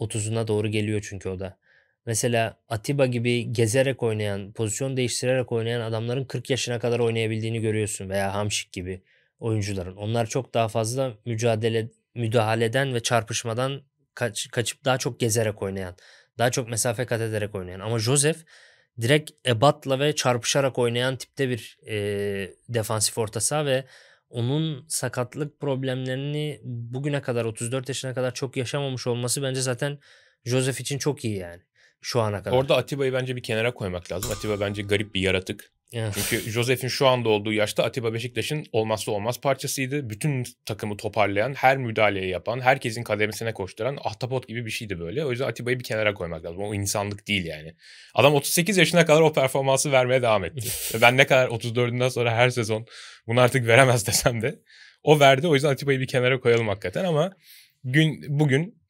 30'una doğru geliyor çünkü o da. Mesela Atiba gibi gezerek oynayan, pozisyon değiştirerek oynayan adamların 40 yaşına kadar oynayabildiğini görüyorsun veya Hamşik gibi oyuncuların. Onlar çok daha fazla mücadele müdahaleden ve çarpışmadan kaç, kaçıp daha çok gezerek oynayan. Daha çok mesafe kat ederek oynayan. Ama Joseph direkt ebatla ve çarpışarak oynayan tipte bir e, defansif orta saha ve onun sakatlık problemlerini bugüne kadar 34 yaşına kadar çok yaşamamış olması bence zaten Joseph için çok iyi yani şu ana kadar. Orada Atiba'yı bence bir kenara koymak lazım. Atiba bence garip bir yaratık. Çünkü Josef'in şu anda olduğu yaşta Atiba Beşiktaş'ın olmazsa olmaz parçasıydı. Bütün takımı toparlayan, her müdahaleyi yapan, herkesin kademesine koşturan ahtapot gibi bir şeydi böyle. O yüzden Atiba'yı bir kenara koymak lazım. O insanlık değil yani. Adam 38 yaşına kadar o performansı vermeye devam etti. ben ne kadar 34'ünden sonra her sezon bunu artık veremez desem de o verdi. O yüzden Atiba'yı bir kenara koyalım hakikaten ama gün bugün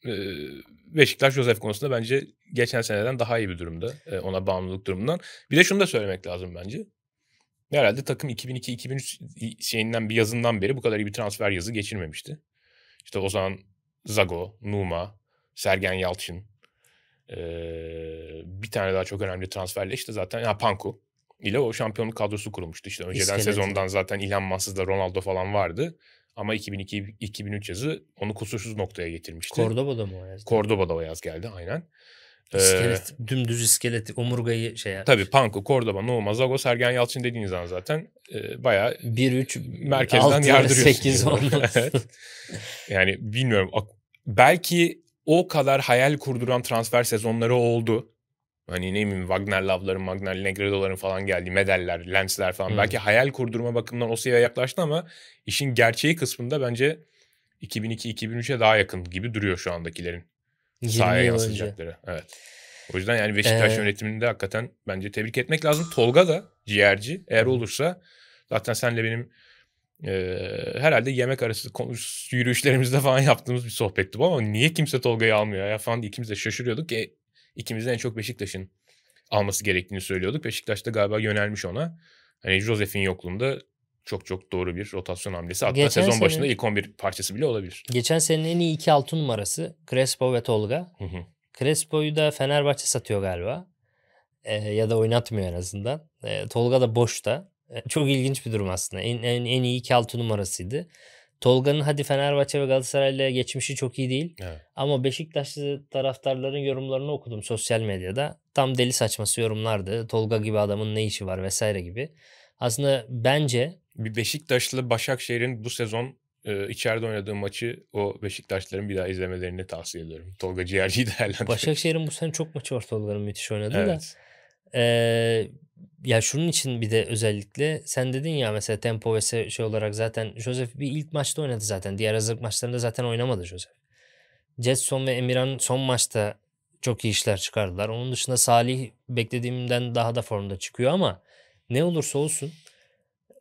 Beşiktaş Josef konusunda bence geçen seneden daha iyi bir durumda. E, ona bağımlılık durumundan. Bir de şunu da söylemek lazım bence. Herhalde takım 2002-2003 şeyinden bir yazından beri bu kadar iyi bir transfer yazı geçirmemişti. İşte o zaman Zago, Numa, Sergen Yalçın. E, bir tane daha çok önemli transferle işte zaten ya Panku ile o şampiyonluk kadrosu kurulmuştu. İşte önceden İskeleti. sezondan zaten İlhan Mansız'da Ronaldo falan vardı. Ama 2002-2003 yazı onu kusursuz noktaya getirmişti. Kordoba'da mı o yaz? Kordoba'da o yaz geldi aynen. Ee, iskelet, ee, dümdüz iskelet, omurgayı şey yapmış. Tabii Panko, Cordoba, Numa, Zago, Sergen Yalçın dediğiniz an zaten e, bayağı 1-3 merkezden 6, yardırıyorsun. 8 evet. Yani bilmiyorum. Belki o kadar hayal kurduran transfer sezonları oldu hani ne bileyim Wagner Love'ların, Wagner Negredo'ların falan geldi, medaller, lensler falan. Hmm. Belki hayal kurdurma bakımından o seviyeye yaklaştı ama işin gerçeği kısmında bence 2002-2003'e daha yakın gibi duruyor şu andakilerin. Sahaya yansıyacakları. Evet. O yüzden yani Beşiktaş ee... yönetimini hakikaten bence tebrik etmek lazım. Tolga da ciğerci eğer olursa zaten senle benim e, herhalde yemek arası konuş, yürüyüşlerimizde falan yaptığımız bir sohbetti bu ama niye kimse Tolga'yı almıyor ya falan ikimiz de şaşırıyorduk. E, ikimiz de en çok Beşiktaş'ın alması gerektiğini söylüyorduk. Beşiktaş da galiba yönelmiş ona. Hani Josef'in yokluğunda çok çok doğru bir rotasyon hamlesi. Hatta Geçen sezon senin, başında ilk 11 parçası bile olabilir. Geçen senin en iyi iki 6 numarası Crespo ve Tolga. Hı hı. Crespo'yu da Fenerbahçe satıyor galiba. E, ya da oynatmıyor en azından. E, Tolga da boşta. E, çok ilginç bir durum aslında. En, en, en iyi iki 6 numarasıydı. Tolga'nın hadi Fenerbahçe ve Galatasaray'la geçmişi çok iyi değil. Evet. Ama Beşiktaşlı taraftarların yorumlarını okudum sosyal medyada. Tam deli saçması yorumlardı. Tolga gibi adamın ne işi var vesaire gibi. Aslında bence... Bir Beşiktaşlı Başakşehir'in bu sezon e, içeride oynadığı maçı o Beşiktaşlıların bir daha izlemelerini tavsiye ediyorum. Tolga Ciğerci'yi değerlendirmek. Başakşehir'in bu sene çok maçı var Tolga'nın müthiş oynadı evet. da. Ee, ya şunun için bir de özellikle sen dedin ya mesela tempo ve şey olarak zaten Joseph bir ilk maçta oynadı zaten. Diğer hazırlık maçlarında zaten oynamadı Joseph. Jetson ve Emirhan son maçta çok iyi işler çıkardılar. Onun dışında Salih beklediğimden daha da formda çıkıyor ama ne olursa olsun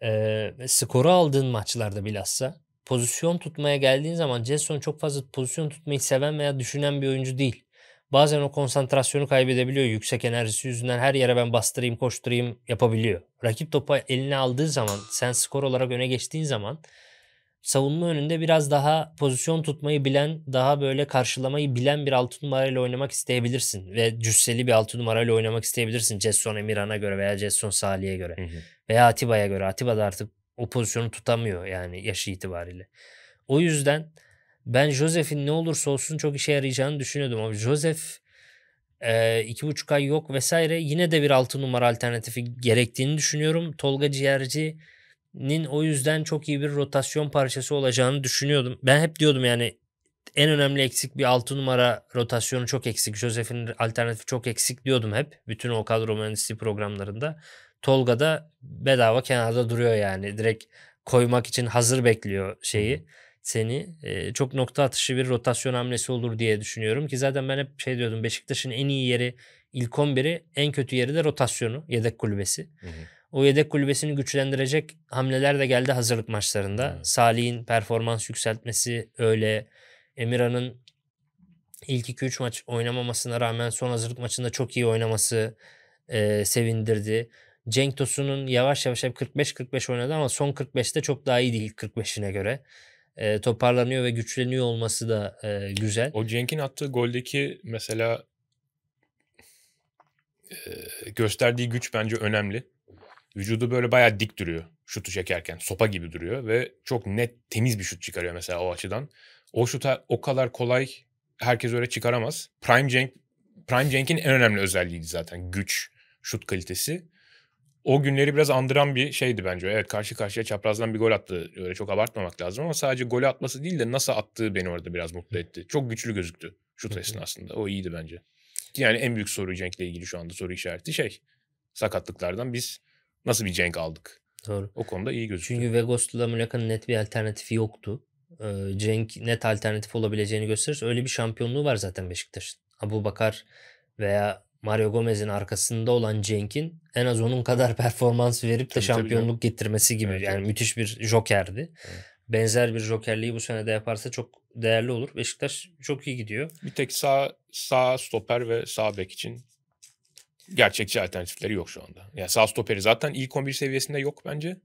e, skoru aldığın maçlarda bilhassa pozisyon tutmaya geldiğin zaman Jetson çok fazla pozisyon tutmayı seven veya düşünen bir oyuncu değil bazen o konsantrasyonu kaybedebiliyor. Yüksek enerjisi yüzünden her yere ben bastırayım koşturayım yapabiliyor. Rakip topa eline aldığı zaman sen skor olarak öne geçtiğin zaman savunma önünde biraz daha pozisyon tutmayı bilen, daha böyle karşılamayı bilen bir altı numarayla oynamak isteyebilirsin. Ve cüsseli bir altı numarayla oynamak isteyebilirsin. Cesson Emirhan'a göre veya Cesson Salih'e göre. Hı hı. Veya Atiba'ya göre. Atiba da artık o pozisyonu tutamıyor yani yaşı itibariyle. O yüzden ben Joseph'in ne olursa olsun çok işe yarayacağını düşünüyordum ama Joseph e, iki buçuk ay yok vesaire yine de bir altı numara alternatifi gerektiğini düşünüyorum. Tolga Ciğerci'nin o yüzden çok iyi bir rotasyon parçası olacağını düşünüyordum. Ben hep diyordum yani en önemli eksik bir altı numara rotasyonu çok eksik. Joseph'in alternatifi çok eksik diyordum hep. Bütün o kadro mühendisliği programlarında. Tolga da bedava kenarda duruyor yani. Direkt koymak için hazır bekliyor şeyi seni e, çok nokta atışı bir rotasyon hamlesi olur diye düşünüyorum ki zaten ben hep şey diyordum Beşiktaş'ın en iyi yeri ilk 11'i en kötü yeri de rotasyonu yedek kulübesi. Hı hı. O yedek kulübesini güçlendirecek hamleler de geldi hazırlık maçlarında. Salih'in performans yükseltmesi öyle. Emirhan'ın ilk 2-3 maç oynamamasına rağmen son hazırlık maçında çok iyi oynaması e, sevindirdi. Cenk Tosun'un yavaş yavaş hep 45-45 oynadı ama son 45'te çok daha iyi değil 45'ine göre e, toparlanıyor ve güçleniyor olması da e, güzel. O Cenk'in attığı goldeki mesela e, gösterdiği güç bence önemli. Vücudu böyle bayağı dik duruyor şutu çekerken. Sopa gibi duruyor ve çok net temiz bir şut çıkarıyor mesela o açıdan. O şuta o kadar kolay herkes öyle çıkaramaz. Prime Cenk Prime Cenk'in en önemli özelliğiydi zaten güç, şut kalitesi o günleri biraz andıran bir şeydi bence. Evet karşı karşıya çaprazdan bir gol attı. Öyle çok abartmamak lazım ama sadece gol atması değil de nasıl attığı beni orada biraz mutlu etti. Çok güçlü gözüktü şut esnasında. O iyiydi bence. Yani en büyük soru Cenk'le ilgili şu anda soru işareti şey. Sakatlıklardan biz nasıl bir Cenk aldık? Doğru. O konuda iyi gözüktü. Çünkü Vegos'la Muleka'nın net bir alternatifi yoktu. Ee, Cenk net alternatif olabileceğini gösterir. Öyle bir şampiyonluğu var zaten Beşiktaş'ın. Abu Bakar veya Mario Gomez'in arkasında olan Cenk'in en az onun kadar performans verip de tabii, şampiyonluk tabii. getirmesi gibi. Evet, yani evet. müthiş bir jokerdi. Evet. Benzer bir jokerliği bu sene de yaparsa çok değerli olur. Beşiktaş çok iyi gidiyor. Bir tek sağ sağ stoper ve sağ bek için gerçekçi alternatifleri yok şu anda. Yani sağ stoperi zaten ilk 11 seviyesinde yok bence.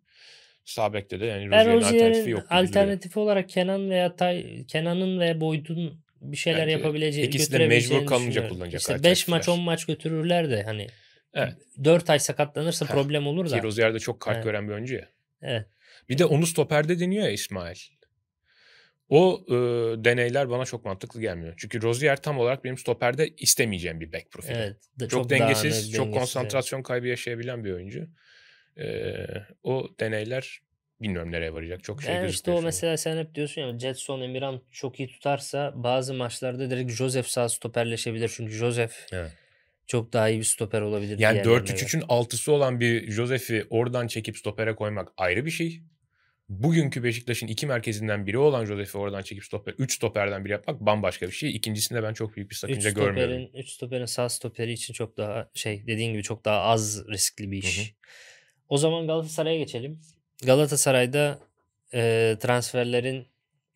Sağ bekte de yani Rozier'in alternatifi yok. Alternatifi olarak Kenan veya Tay Kenan'ın ve Boyd'un bir şeyler Bence yapabileceğini İkisi de mecbur kalınca kullanacak. İşte 5 maç 10 maç götürürler de hani evet. 4 ay sakatlanırsa ha. problem olur da. Kiroz yerde çok kart evet. gören bir oyuncu ya. Evet. Bir de onu stoperde deniyor ya İsmail. O e, deneyler bana çok mantıklı gelmiyor. Çünkü Rozier tam olarak benim stoperde istemeyeceğim bir back profili. Evet, çok, çok dengesiz, çok dengesiz. konsantrasyon kaybı yaşayabilen bir oyuncu. E, o deneyler bilmiyorum nereye varacak. Çok şey yani işte o mesela sen hep diyorsun ya Jetson, Emirhan çok iyi tutarsa bazı maçlarda direkt Joseph sağ stoperleşebilir. Çünkü Joseph evet. çok daha iyi bir stoper olabilir. Yani 4-3-3'ün altısı olan bir Joseph'i oradan çekip stopere koymak ayrı bir şey. Bugünkü Beşiktaş'ın iki merkezinden biri olan Joseph'i oradan çekip stoper, 3 stoperden biri yapmak bambaşka bir şey. İkincisinde ben çok büyük bir sakınca üç stoperin, görmüyorum. 3 stoperin sağ stoperi için çok daha şey dediğin gibi çok daha az riskli bir iş. Hı hı. O zaman Galatasaray'a geçelim. Galatasaray'da e, transferlerin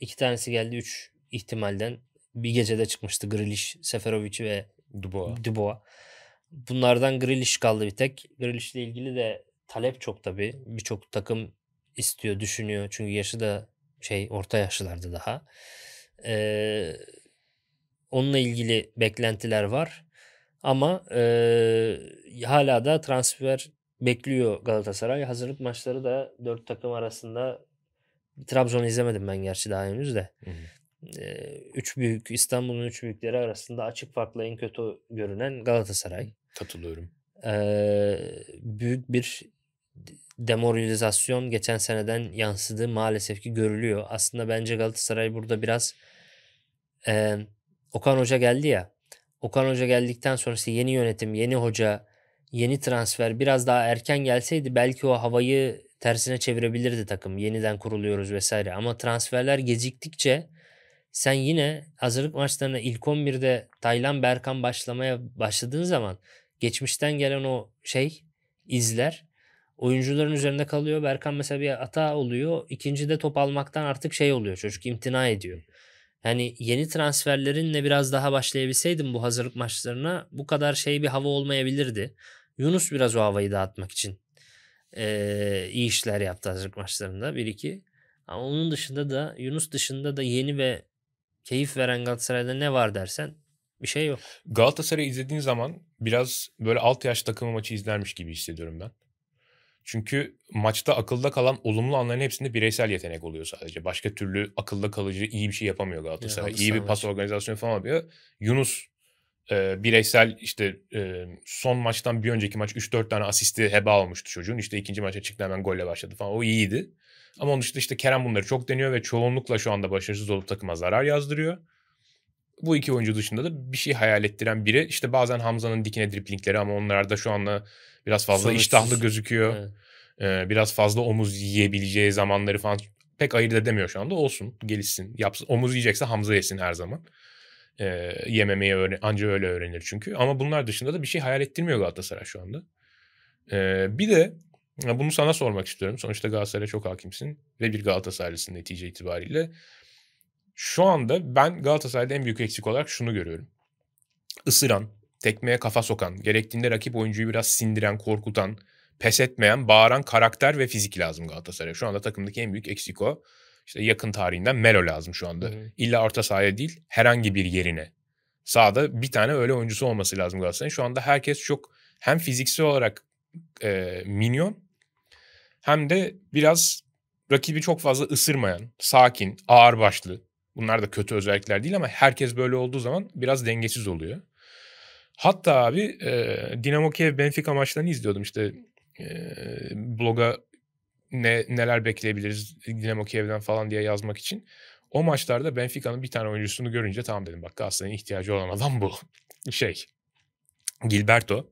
iki tanesi geldi. Üç ihtimalden bir gecede çıkmıştı Grilish, Seferovic ve Dubois. Dubois. Bunlardan Grilish kaldı bir tek. Grilish ile ilgili de talep çok tabii. Birçok takım istiyor, düşünüyor. Çünkü yaşı da şey orta yaşlılarda daha. Ee, onunla ilgili beklentiler var. Ama e, hala da transfer bekliyor Galatasaray. Hazırlık maçları da dört takım arasında Trabzon'u izlemedim ben gerçi daha henüz de. Hı hı. E, üç büyük İstanbul'un üç büyükleri arasında açık farkla en kötü görünen Galatasaray. Katılıyorum. E, büyük bir demoralizasyon geçen seneden yansıdı maalesef ki görülüyor. Aslında bence Galatasaray burada biraz e, Okan Hoca geldi ya. Okan Hoca geldikten sonra işte yeni yönetim, yeni hoca yeni transfer biraz daha erken gelseydi belki o havayı tersine çevirebilirdi takım. Yeniden kuruluyoruz vesaire. Ama transferler geciktikçe sen yine hazırlık maçlarına ilk 11'de Taylan Berkan başlamaya başladığın zaman geçmişten gelen o şey izler oyuncuların üzerinde kalıyor. Berkan mesela bir hata oluyor. de top almaktan artık şey oluyor. Çocuk imtina ediyor. Yani yeni transferlerinle biraz daha başlayabilseydim bu hazırlık maçlarına bu kadar şey bir hava olmayabilirdi. Yunus biraz o havayı dağıtmak için e, iyi işler yaptı hazırlık maçlarında 1-2. Ama onun dışında da Yunus dışında da yeni ve keyif veren Galatasaray'da ne var dersen bir şey yok. Galatasaray izlediğin zaman biraz böyle alt yaş takımı maçı izlermiş gibi hissediyorum ben. Çünkü maçta akılda kalan olumlu anların hepsinde bireysel yetenek oluyor sadece. Başka türlü akılda kalıcı iyi bir şey yapamıyor Galatasaray. Ya, iyi bir pas organizasyonu falan yapıyor. Yunus e, bireysel işte e, son maçtan bir önceki maç 3-4 tane asisti heba almıştı çocuğun. İşte ikinci maça çıktı hemen golle başladı falan. O iyiydi. Ama onun dışında işte Kerem bunları çok deniyor ve çoğunlukla şu anda başarısız olup takıma zarar yazdırıyor. Bu iki oyuncu dışında da bir şey hayal ettiren biri. işte bazen Hamza'nın dikine driplingleri ama onlar da şu anda biraz fazla Sonuçsuz. iştahlı gözüküyor. Ee, biraz fazla omuz yiyebileceği zamanları falan pek ayırt edemiyor şu anda. Olsun gelişsin. Yapsın. Omuz yiyecekse Hamza yesin her zaman. E, yememeyi öğren anca öyle öğrenir çünkü. Ama bunlar dışında da bir şey hayal ettirmiyor Galatasaray şu anda. E, bir de bunu sana sormak istiyorum. Sonuçta Galatasaray'a çok hakimsin ve bir Galatasaraylısın netice itibariyle. Şu anda ben Galatasaray'da en büyük eksik olarak şunu görüyorum. Isıran, tekmeye kafa sokan, gerektiğinde rakip oyuncuyu biraz sindiren, korkutan, pes etmeyen, bağıran karakter ve fizik lazım Galatasaray'a. Şu anda takımdaki en büyük eksik o işte yakın tarihinden Melo lazım şu anda. Hı. İlla orta sahaya değil herhangi bir yerine. Sağda bir tane öyle oyuncusu olması lazım Galatasaray'ın. Şu anda herkes çok hem fiziksel olarak e, minyon hem de biraz rakibi çok fazla ısırmayan, sakin, ağır başlı. Bunlar da kötü özellikler değil ama herkes böyle olduğu zaman biraz dengesiz oluyor. Hatta abi e, Dinamo Kiev Benfica maçlarını izliyordum işte e, bloga ne neler bekleyebiliriz Dinamo Kiev'den falan diye yazmak için. O maçlarda Benfica'nın bir tane oyuncusunu görünce tamam dedim bak Galatasaray'ın ihtiyacı olan adam bu. Şey Gilberto.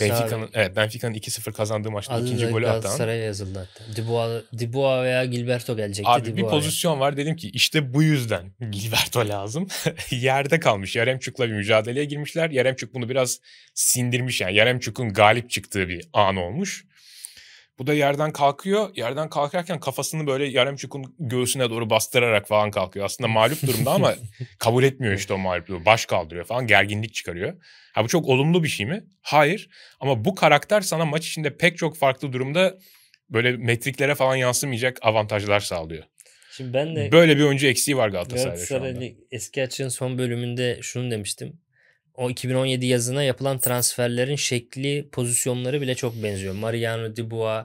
Benfica'nın evet Benfica'nın 2-0 kazandığı maçta Adı ikinci golü atan. Saraya yazıldı hatta. Dibua, Dibua veya Gilberto gelecekti. Abi Dibua'ya. bir pozisyon var dedim ki işte bu yüzden Gilberto lazım. Yerde kalmış. Yaremçuk'la bir mücadeleye girmişler. Yaremçuk bunu biraz sindirmiş yani. Yaremçuk'un galip çıktığı bir an olmuş. Bu da yerden kalkıyor. Yerden kalkarken kafasını böyle Yaremçuk'un göğsüne doğru bastırarak falan kalkıyor. Aslında mağlup durumda ama kabul etmiyor işte o mağlupluğu. Baş kaldırıyor falan gerginlik çıkarıyor. Ha bu çok olumlu bir şey mi? Hayır. Ama bu karakter sana maç içinde pek çok farklı durumda böyle metriklere falan yansımayacak avantajlar sağlıyor. Şimdi ben de böyle bir oyuncu eksiği var Galatasaray'da Galatasaray şu Eski açığın son bölümünde şunu demiştim o 2017 yazına yapılan transferlerin şekli, pozisyonları bile çok benziyor. Mariano Dubois,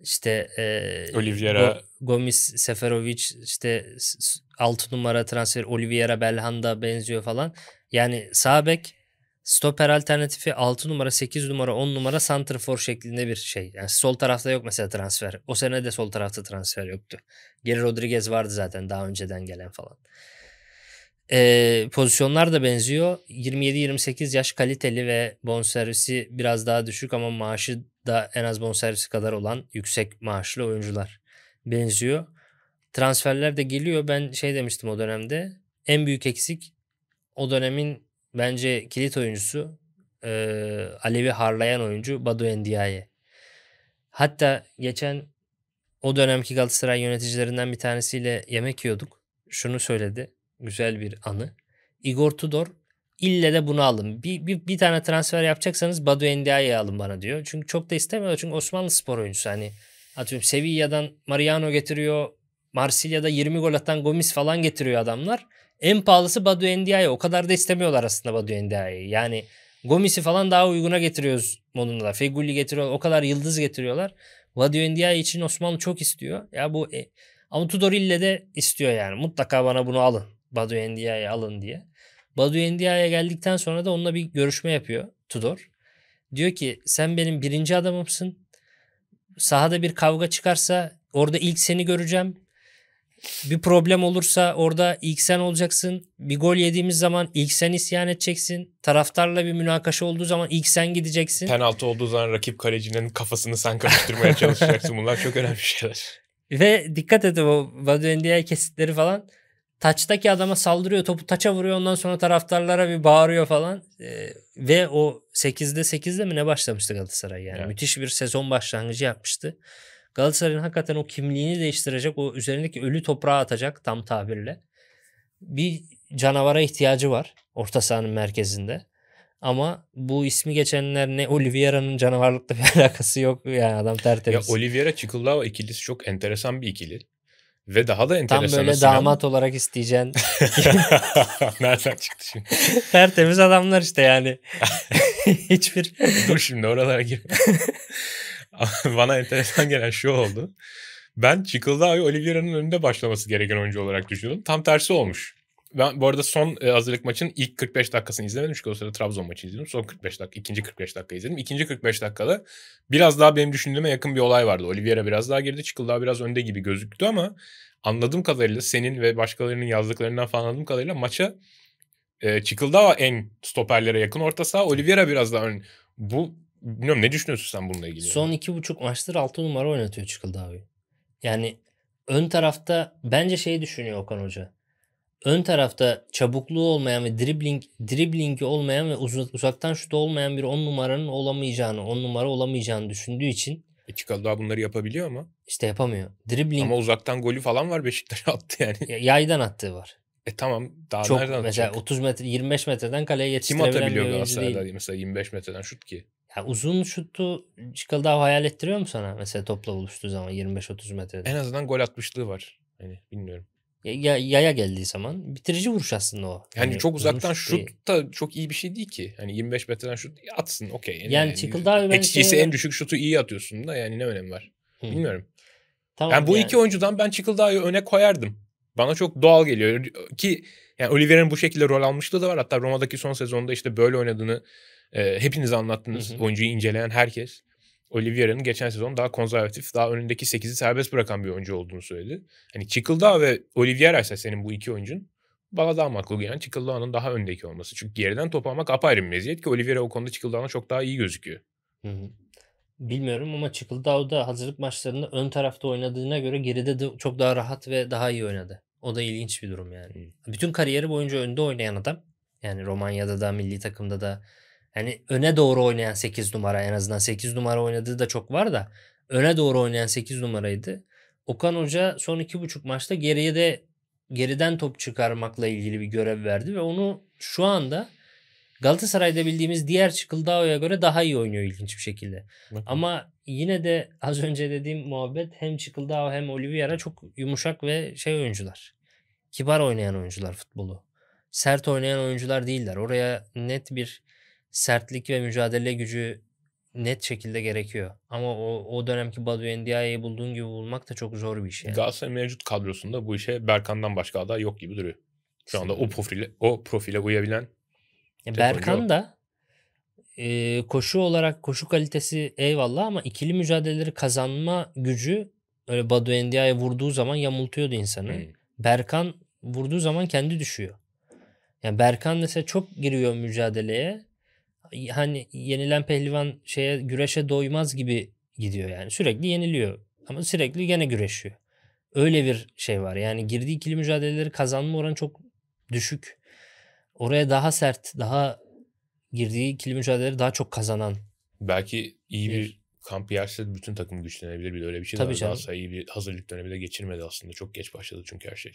işte e, Oliveira, Go- Gomis, Seferovic, işte 6 numara transfer Oliveira, Belhanda benziyor falan. Yani sağ bek stoper alternatifi 6 numara, 8 numara, 10 numara santrfor şeklinde bir şey. Yani sol tarafta yok mesela transfer. O sene de sol tarafta transfer yoktu. Geri Rodriguez vardı zaten daha önceden gelen falan. E, pozisyonlar da benziyor. 27-28 yaş kaliteli ve bonservisi biraz daha düşük ama maaşı da en az bonservisi kadar olan yüksek maaşlı oyuncular benziyor. Transferler de geliyor. Ben şey demiştim o dönemde. En büyük eksik o dönemin bence kilit oyuncusu e, Alevi harlayan oyuncu Badu Endiaye. Hatta geçen o dönemki Galatasaray yöneticilerinden bir tanesiyle yemek yiyorduk. Şunu söyledi. Güzel bir anı. Igor Tudor ille de bunu alın. Bir, bir, bir tane transfer yapacaksanız Badu Endia'yı alın bana diyor. Çünkü çok da istemiyor. Çünkü Osmanlı spor oyuncusu. Hani atıyorum Sevilla'dan Mariano getiriyor. Marsilya'da 20 gol atan Gomis falan getiriyor adamlar. En pahalısı Badu Endia'yı. O kadar da istemiyorlar aslında Badu Endia'yı. Yani Gomis'i falan daha uyguna getiriyoruz modunda. Feguli getiriyor, O kadar yıldız getiriyorlar. Badu Endia için Osmanlı çok istiyor. Ya bu e, ama Tudor ille de istiyor yani. Mutlaka bana bunu alın Badu Endia'yı alın diye. Badu Endia'ya geldikten sonra da onunla bir görüşme yapıyor Tudor. Diyor ki sen benim birinci adamımsın. Sahada bir kavga çıkarsa orada ilk seni göreceğim. Bir problem olursa orada ilk sen olacaksın. Bir gol yediğimiz zaman ilk sen isyan edeceksin. Taraftarla bir münakaşa olduğu zaman ilk sen gideceksin. Penaltı olduğu zaman rakip kalecinin kafasını sen karıştırmaya çalışacaksın. Bunlar çok önemli şeyler. Ve dikkat et o Badu Endia'ya kesitleri falan Taçtaki adama saldırıyor topu taça vuruyor ondan sonra taraftarlara bir bağırıyor falan. Ee, ve o 8'de 8'de mi ne başlamıştı Galatasaray yani. Evet. Müthiş bir sezon başlangıcı yapmıştı. Galatasaray'ın hakikaten o kimliğini değiştirecek, o üzerindeki ölü toprağı atacak tam tabirle. Bir canavara ihtiyacı var orta sahanın merkezinde. Ama bu ismi geçenler ne Oliveira'nın canavarlıkla bir alakası yok yani adam tertemiz. Ya Oliveira Çikulava ikilisi çok enteresan bir ikili. Ve daha da enteresan. Tam böyle Sinan... damat olarak isteyeceğin. Nereden çıktı şimdi? Tertemiz adamlar işte yani. Hiçbir. Dur şimdi oralara gir. Bana enteresan gelen şu oldu. Ben Çikıldağ'ı Oliveira'nın önünde başlaması gereken oyuncu olarak düşünüyordum. Tam tersi olmuş. Ben bu arada son e, hazırlık maçının ilk 45 dakikasını izlemedim. Çünkü o sırada Trabzon maçı izliyordum. Son 45 dakika, ikinci 45 dakika izledim. İkinci 45 dakikada biraz daha benim düşündüğüme yakın bir olay vardı. Oliveira biraz daha girdi. Çıkıl daha biraz önde gibi gözüktü ama anladığım kadarıyla senin ve başkalarının yazdıklarından falan anladığım kadarıyla maça e, daha en stoperlere yakın orta saha. Oliveira biraz daha ön. Bu bilmiyorum ne düşünüyorsun sen bununla ilgili? Son iki buçuk maçtır altı numara oynatıyor Çıkıldağ abi. Yani ön tarafta bence şeyi düşünüyor Okan Hoca ön tarafta çabukluğu olmayan ve dribling driblingi olmayan ve uzun, uzaktan şutu olmayan bir 10 numaranın olamayacağını, 10 numara olamayacağını düşündüğü için Etikalı daha bunları yapabiliyor ama. İşte yapamıyor. dribling Ama uzaktan golü falan var Beşiktaş attı yani. Yaydan attığı var. E tamam daha Çok, nereden Mesela 30 metre 25 metreden kaleye yetiştirebilen Kim atabiliyor Galatasaray'da değil. mesela 25 metreden şut ki? Ya uzun şutu Çıkalı daha hayal ettiriyor mu sana? Mesela topla buluştuğu zaman 25-30 metreden. En azından gol atmışlığı var. Hani bilmiyorum ya, yaya geldiği zaman bitirici vuruş aslında o. Yani, yani çok uzaktan şut, şut da çok iyi bir şey değil ki. Hani 25 metreden şut atsın okey. Yani, yani Çıkıldağ Etkisi şey... en düşük şutu iyi atıyorsun da yani ne önemi var? Hı. Bilmiyorum. Tamam, yani bu yani. iki oyuncudan ben Çıkıldağ'ı öne koyardım. Bana çok doğal geliyor ki yani Oliver'in bu şekilde rol almışlığı da var. Hatta Roma'daki son sezonda işte böyle oynadığını e, hepiniz anlattınız. Hı hı. Oyuncuyu inceleyen herkes. Oliviera'nın geçen sezon daha konservatif, daha önündeki 8'i serbest bırakan bir oyuncu olduğunu söyledi. Hani Çikıldağ ve Olivier ise senin bu iki oyuncun bana daha makul yani Çikıldağ'ın daha öndeki olması. Çünkü geriden top almak apayrı bir meziyet ki Oliviera o konuda Çikıldağ'dan çok daha iyi gözüküyor. Hı hı. Bilmiyorum ama Çikıldağ da hazırlık maçlarında ön tarafta oynadığına göre geride de çok daha rahat ve daha iyi oynadı. O da ilginç bir durum yani. Hı. Bütün kariyeri boyunca önde oynayan adam. Yani Romanya'da da milli takımda da yani öne doğru oynayan 8 numara en azından 8 numara oynadığı da çok var da öne doğru oynayan 8 numaraydı. Okan Hoca son 2,5 maçta geriye de geriden top çıkarmakla ilgili bir görev verdi ve onu şu anda Galatasaray'da bildiğimiz diğer Çıkıldao'ya göre daha iyi oynuyor ilginç bir şekilde. Bakın. Ama yine de az önce dediğim muhabbet hem Çıkıldao hem Oliveira çok yumuşak ve şey oyuncular. Kibar oynayan oyuncular futbolu. Sert oynayan oyuncular değiller. Oraya net bir sertlik ve mücadele gücü net şekilde gerekiyor. Ama o, o dönemki Badu Ndiaye'yi bulduğun gibi bulmak da çok zor bir şey. Yani. Galatasaray mevcut kadrosunda bu işe Berkan'dan başka aday yok gibi duruyor. Şu anda o profile o profile uyabilen Berkan da e, koşu olarak koşu kalitesi eyvallah ama ikili mücadeleleri kazanma gücü öyle Badu Endia'ya vurduğu zaman yamultuyordu insanı. Hmm. Berkan vurduğu zaman kendi düşüyor. Yani Berkan mesela çok giriyor mücadeleye hani yenilen pehlivan şeye güreşe doymaz gibi gidiyor yani. Sürekli yeniliyor ama sürekli gene güreşiyor. Öyle bir şey var. Yani girdiği ikili mücadeleleri kazanma oranı çok düşük. Oraya daha sert, daha girdiği ikili mücadeleleri daha çok kazanan. Belki iyi bir, bir kamp yerse bütün takım güçlenebilir bir öyle bir şey. Tabii var. Daha iyi bir hazırlık dönemi de geçirmedi aslında. Çok geç başladı çünkü her şey.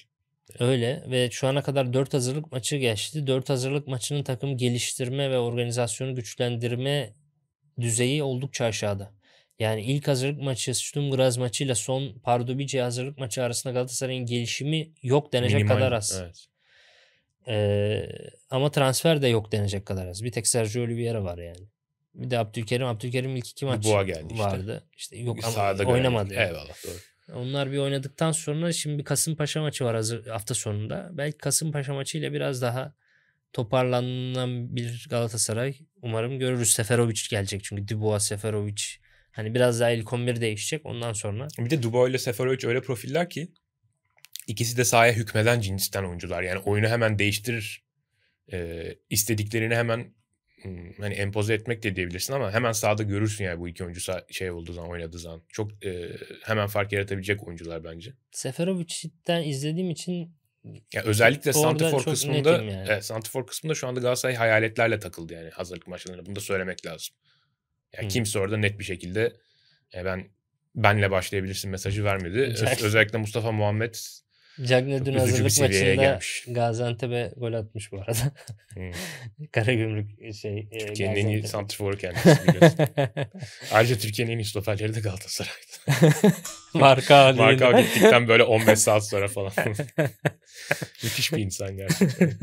Öyle ve şu ana kadar 4 hazırlık maçı geçti. 4 hazırlık maçının takım geliştirme ve organizasyonu güçlendirme düzeyi oldukça aşağıda. Yani ilk hazırlık maçı Sturm Graz maçıyla son Pardubice hazırlık maçı arasında Galatasaray'ın gelişimi yok denecek Minimal, kadar az. Evet. Ee, ama transfer de yok denecek kadar az. Bir tek Sergio Oliveira var yani. Bir de Abdülkerim. Abdülkerim ilk iki maç geldi vardı. İşte, yok ama oynamadı. Yani. Eyvallah doğru. Onlar bir oynadıktan sonra şimdi Kasımpaşa maçı var hazır hafta sonunda. Belki Kasımpaşa maçıyla biraz daha toparlanan bir Galatasaray umarım görürüz. Seferovic gelecek çünkü Dubois, Seferovic. Hani biraz daha ilk 11 değişecek ondan sonra. Bir de Dubois ile Seferovic öyle profiller ki ikisi de sahaya hükmeden cinsten oyuncular. Yani oyunu hemen değiştirir. E, istediklerini hemen Hmm. hani empoze etmek de diyebilirsin ama hemen sahada görürsün yani bu iki oyuncu şey olduğu zaman oynadığı zaman. Çok e, hemen fark yaratabilecek oyuncular bence. Seferovic'den izlediğim için ya özellikle Santifor kısmında yani. Santifor kısmında şu anda Galatasaray hayaletlerle takıldı yani hazırlık maçlarında. Bunu da söylemek lazım. Yani hmm. kimse orada net bir şekilde e, ben benle başlayabilirsin mesajı vermedi. Öz, özellikle Mustafa Muhammed Cagney dün hazırlık maçında Gaziantep'e gol atmış bu arada. Hmm. Karagümrük e, şey e, Türkiye'nin en iyi santriforu kendisi Ayrıca Türkiye'nin en iyi stoperleri de Galatasaray'da. Marka Marka gittikten böyle 15 saat sonra falan. Müthiş bir insan gerçekten.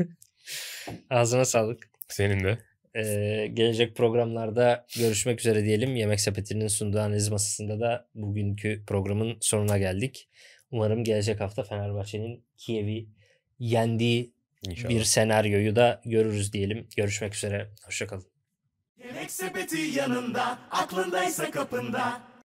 Ağzına sağlık. Senin de. Ee, gelecek programlarda görüşmek üzere diyelim. Yemek Sepeti'nin sunduğu analiz masasında da bugünkü programın sonuna geldik. Umarım gelecek hafta Fenerbahçe'nin Kiev'i yendiği İnşallah. bir senaryoyu da görürüz diyelim. Görüşmek üzere. Hoşçakalın. Yemek sepeti yanında, aklındaysa kapında.